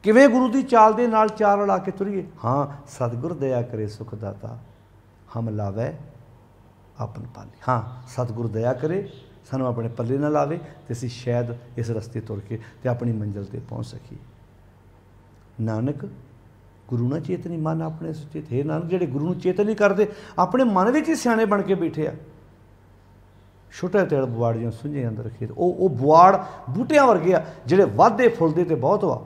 ਕਿਵੇਂ ਗੁਰੂ ਦੀ ਚਾਲ ਦੇ ਨਾਲ ਚਾਲ ਲਾ ਕੇ ਤੁਰੀਏ ਹਾਂ ਸਤਿਗੁਰ ਦਇਆ ਕਰੇ ਸੁਖ ਦਾਤਾ ਹਮ ਲਾਵੇ ਆਪਨ ਪਾਲੀ ਹਾਂ ਸਤਿਗੁਰ ਦਇਆ ਕਰੇ ਸਾਨੂੰ ਆਪਣੇ ਪੱਲੇ ਨਾ ਲਾਵੇ ਤੇ ਅਸੀਂ ਸ਼ਾਇਦ ਇਸ ਰਸਤੇ ਤੁਰ ਕੇ ਤੇ ਆਪਣੀ ਮੰਜ਼ਿਲ ਤੇ ਪਹੁੰਚ ਸਕੀਏ ਨਾਨਕ ਗੁਰੂ ਨਾਲ ਚੇਤਨੀ ਮਨ ਆਪਣੇ ਸੁਚੇਤ ਹੈ ਨਾਨਕ ਜਿਹੜੇ ਗੁਰੂ ਨੂੰ ਚੇਤਨ ਨਹੀਂ ਕਰਦੇ ਆਪਣੇ ਮਨ ਵਿੱਚ ਹੀ ਸਿਆਣੇ ਬਣ ਕੇ ਬੈਠੇ ਆ ਛੋਟੇ ਤੇਲ ਬੁਆੜ ਜਿਉਂ ਸੁੰਝੇ ਅੰਦਰ ਖੇਤ ਉਹ ਉਹ ਬੁਆੜ ਬੂਟਿਆਂ ਵਰਗੇ ਆ ਜਿਹੜੇ ਵਾਧੇ ਫੁੱਲਦੇ ਤੇ ਬਹੁਤ ਵਾ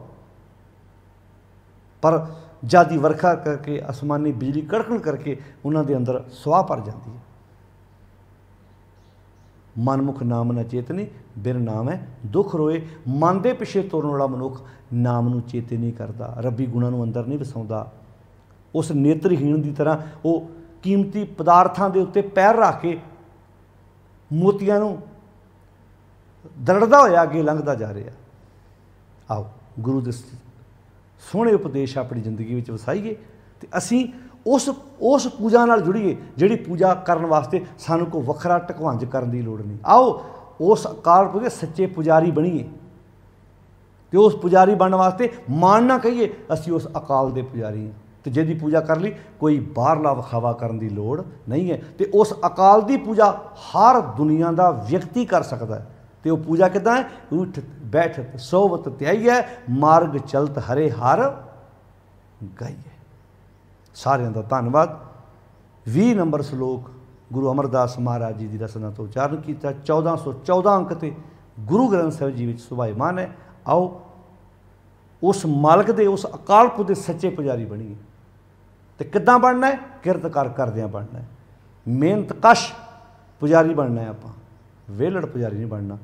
ਪਰ ਜਾਦੀ ਵਰਖਾ ਕਰਕੇ ਅਸਮਾਨੀ ਬਿਜਲੀ ਕੜਕਣ ਕਰਕੇ ਉਹਨਾਂ ਦੇ ਅੰਦਰ ਸਵਾਹ ਭਰ ਜਾਂਦੀ ਹੈ ਮਨਮੁਖ ਨਾਮ ਨਾ ਚੇਤਨੀ ਬਿਰ ਨਾਮ ਹੈ ਦੁਖ ਰੋਏ ਮਨ ਦੇ ਪਿਛੇ ਤੁਰਨ ਵਾਲਾ ਮਨੁੱਖ ਨਾਮ ਨੂੰ ਚੇਤੇ ਨਹੀਂ ਕਰਦਾ ਰੱਬੀ ਗੁਣਾਂ ਨੂੰ ਅੰਦਰ ਨਹੀਂ ਵਸਾਉਂਦਾ ਉਸ ਨੇਤਰਹੀਣ ਦੀ ਤਰ੍ਹਾਂ ਉਹ ਕੀਮਤੀ ਪਦਾਰਥਾਂ ਦੇ ਉੱਤੇ ਪੈਰ ਰੱਖ ਕੇ ਮੋਤੀਆਂ ਨੂੰ ਦਰੜਦਾ ਹੋਇਆ ਅੱਗੇ ਲੰਘਦਾ ਜਾ ਰਿਹਾ ਆਓ ਗੁਰੂ ਦੇ ਸੋਹਣੇ ਉਪਦੇਸ਼ ਆਪਣੀ ਜ਼ਿੰਦਗੀ ਵਿੱਚ ਵਸਾਈਏ ਤੇ ਅਸੀਂ ਉਸ ਉਸ ਪੂਜਾ ਨਾਲ ਜੁੜੀਏ ਜਿਹੜੀ ਪੂਜਾ ਕਰਨ ਵਾਸਤੇ ਸਾਨੂੰ ਕੋ ਵੱਖਰਾ ਟਕਵਾਂਜ ਕਰਨ ਦੀ ਲੋੜ ਨਹੀਂ ਆਓ ਉਸ ਅਕਾਲ ਪੁਰਖ ਦੇ ਸੱਚੇ ਪੁਜਾਰੀ ਬਣੀਏ ਤੇ ਉਸ ਪੁਜਾਰੀ ਬਣਨ ਵਾਸਤੇ ਮਾਣ ਨਾ ਕਹੀਏ ਅਸੀਂ ਉਸ ਅਕਾਲ ਦੇ ਪੁਜਾਰੀ ਹਾਂ ਤੇ ਜਿਹਦੀ ਪੂਜਾ ਕਰ ਲਈ ਕੋਈ ਬਾਹਰਲਾ ਵਿਖਾਵਾ ਕਰਨ ਦੀ ਲੋੜ ਨਹੀਂ ਹੈ ਤੇ ਉਸ ਅਕਾਲ ਦੀ ਪੂਜਾ ਹਰ ਦੁਨੀਆ ਦਾ ਵਿਅਕਤੀ ਕਰ ਸਕਦਾ ਹੈ ਤੇ ਉਹ ਪੂਜਾ ਕਿਦਾਂ ਹੈ ਉਠ ਬੈਠ ਸੋਵਤ ਧਿਆਈ ਹੈ ਮਾਰਗ ਚਲਤ ਹਰੇ ਹਰ ਗਈ ਹੈ ਸਾਰਿਆਂ ਦਾ ਧੰਨਵਾਦ 20 ਨੰਬਰ ਸ਼ਲੋਕ ਗੁਰੂ ਅਮਰਦਾਸ ਮਹਾਰਾਜ ਜੀ ਦੀ ਰਸਨਾ ਤੋਂ ਉਚਾਰਨ ਕੀਤਾ 1414 ਅੰਕ ਤੇ ਗੁਰੂ ਗ੍ਰੰਥ ਸਾਹਿਬ ਜੀ ਵਿੱਚ ਸੁਭਾਈਮਾਨ ਹੈ ਆਓ ਉਸ ਮਾਲਕ ਦੇ ਉਸ ਅਕਾਲ ਪੁਰਖ ਦੇ ਸੱਚੇ ਪੁਜਾਰੀ ਬਣੀਏ ਤੇ ਕਿੱਦਾਂ ਬਣਨਾ ਹੈ ਕਿਰਤ ਕਰ ਕਰਦਿਆਂ ਬਣਨਾ ਹੈ ਮਿਹਨਤ ਕਸ਼ ਪੁਜਾਰੀ ਬਣਨਾ ਹੈ ਆਪਾਂ ਵੇਲੜ ਪੁਜਾਰੀ ਨਹੀਂ ਬਣਨਾ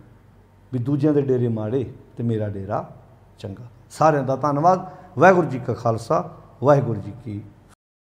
ਵੀ ਦੂਜਿਆਂ ਦੇ ਡੇਰੇ ਮਾੜੇ ਤੇ ਮੇਰਾ ਡੇਰਾ ਚੰਗਾ ਸਾਰਿਆਂ ਦਾ ਧੰਨਵਾਦ ਵਾਹਿਗੁਰੂ ਜੀ ਕਾ ਖਾਲਸਾ ਵਾਹਿਗੁਰੂ ਜੀ ਕੀ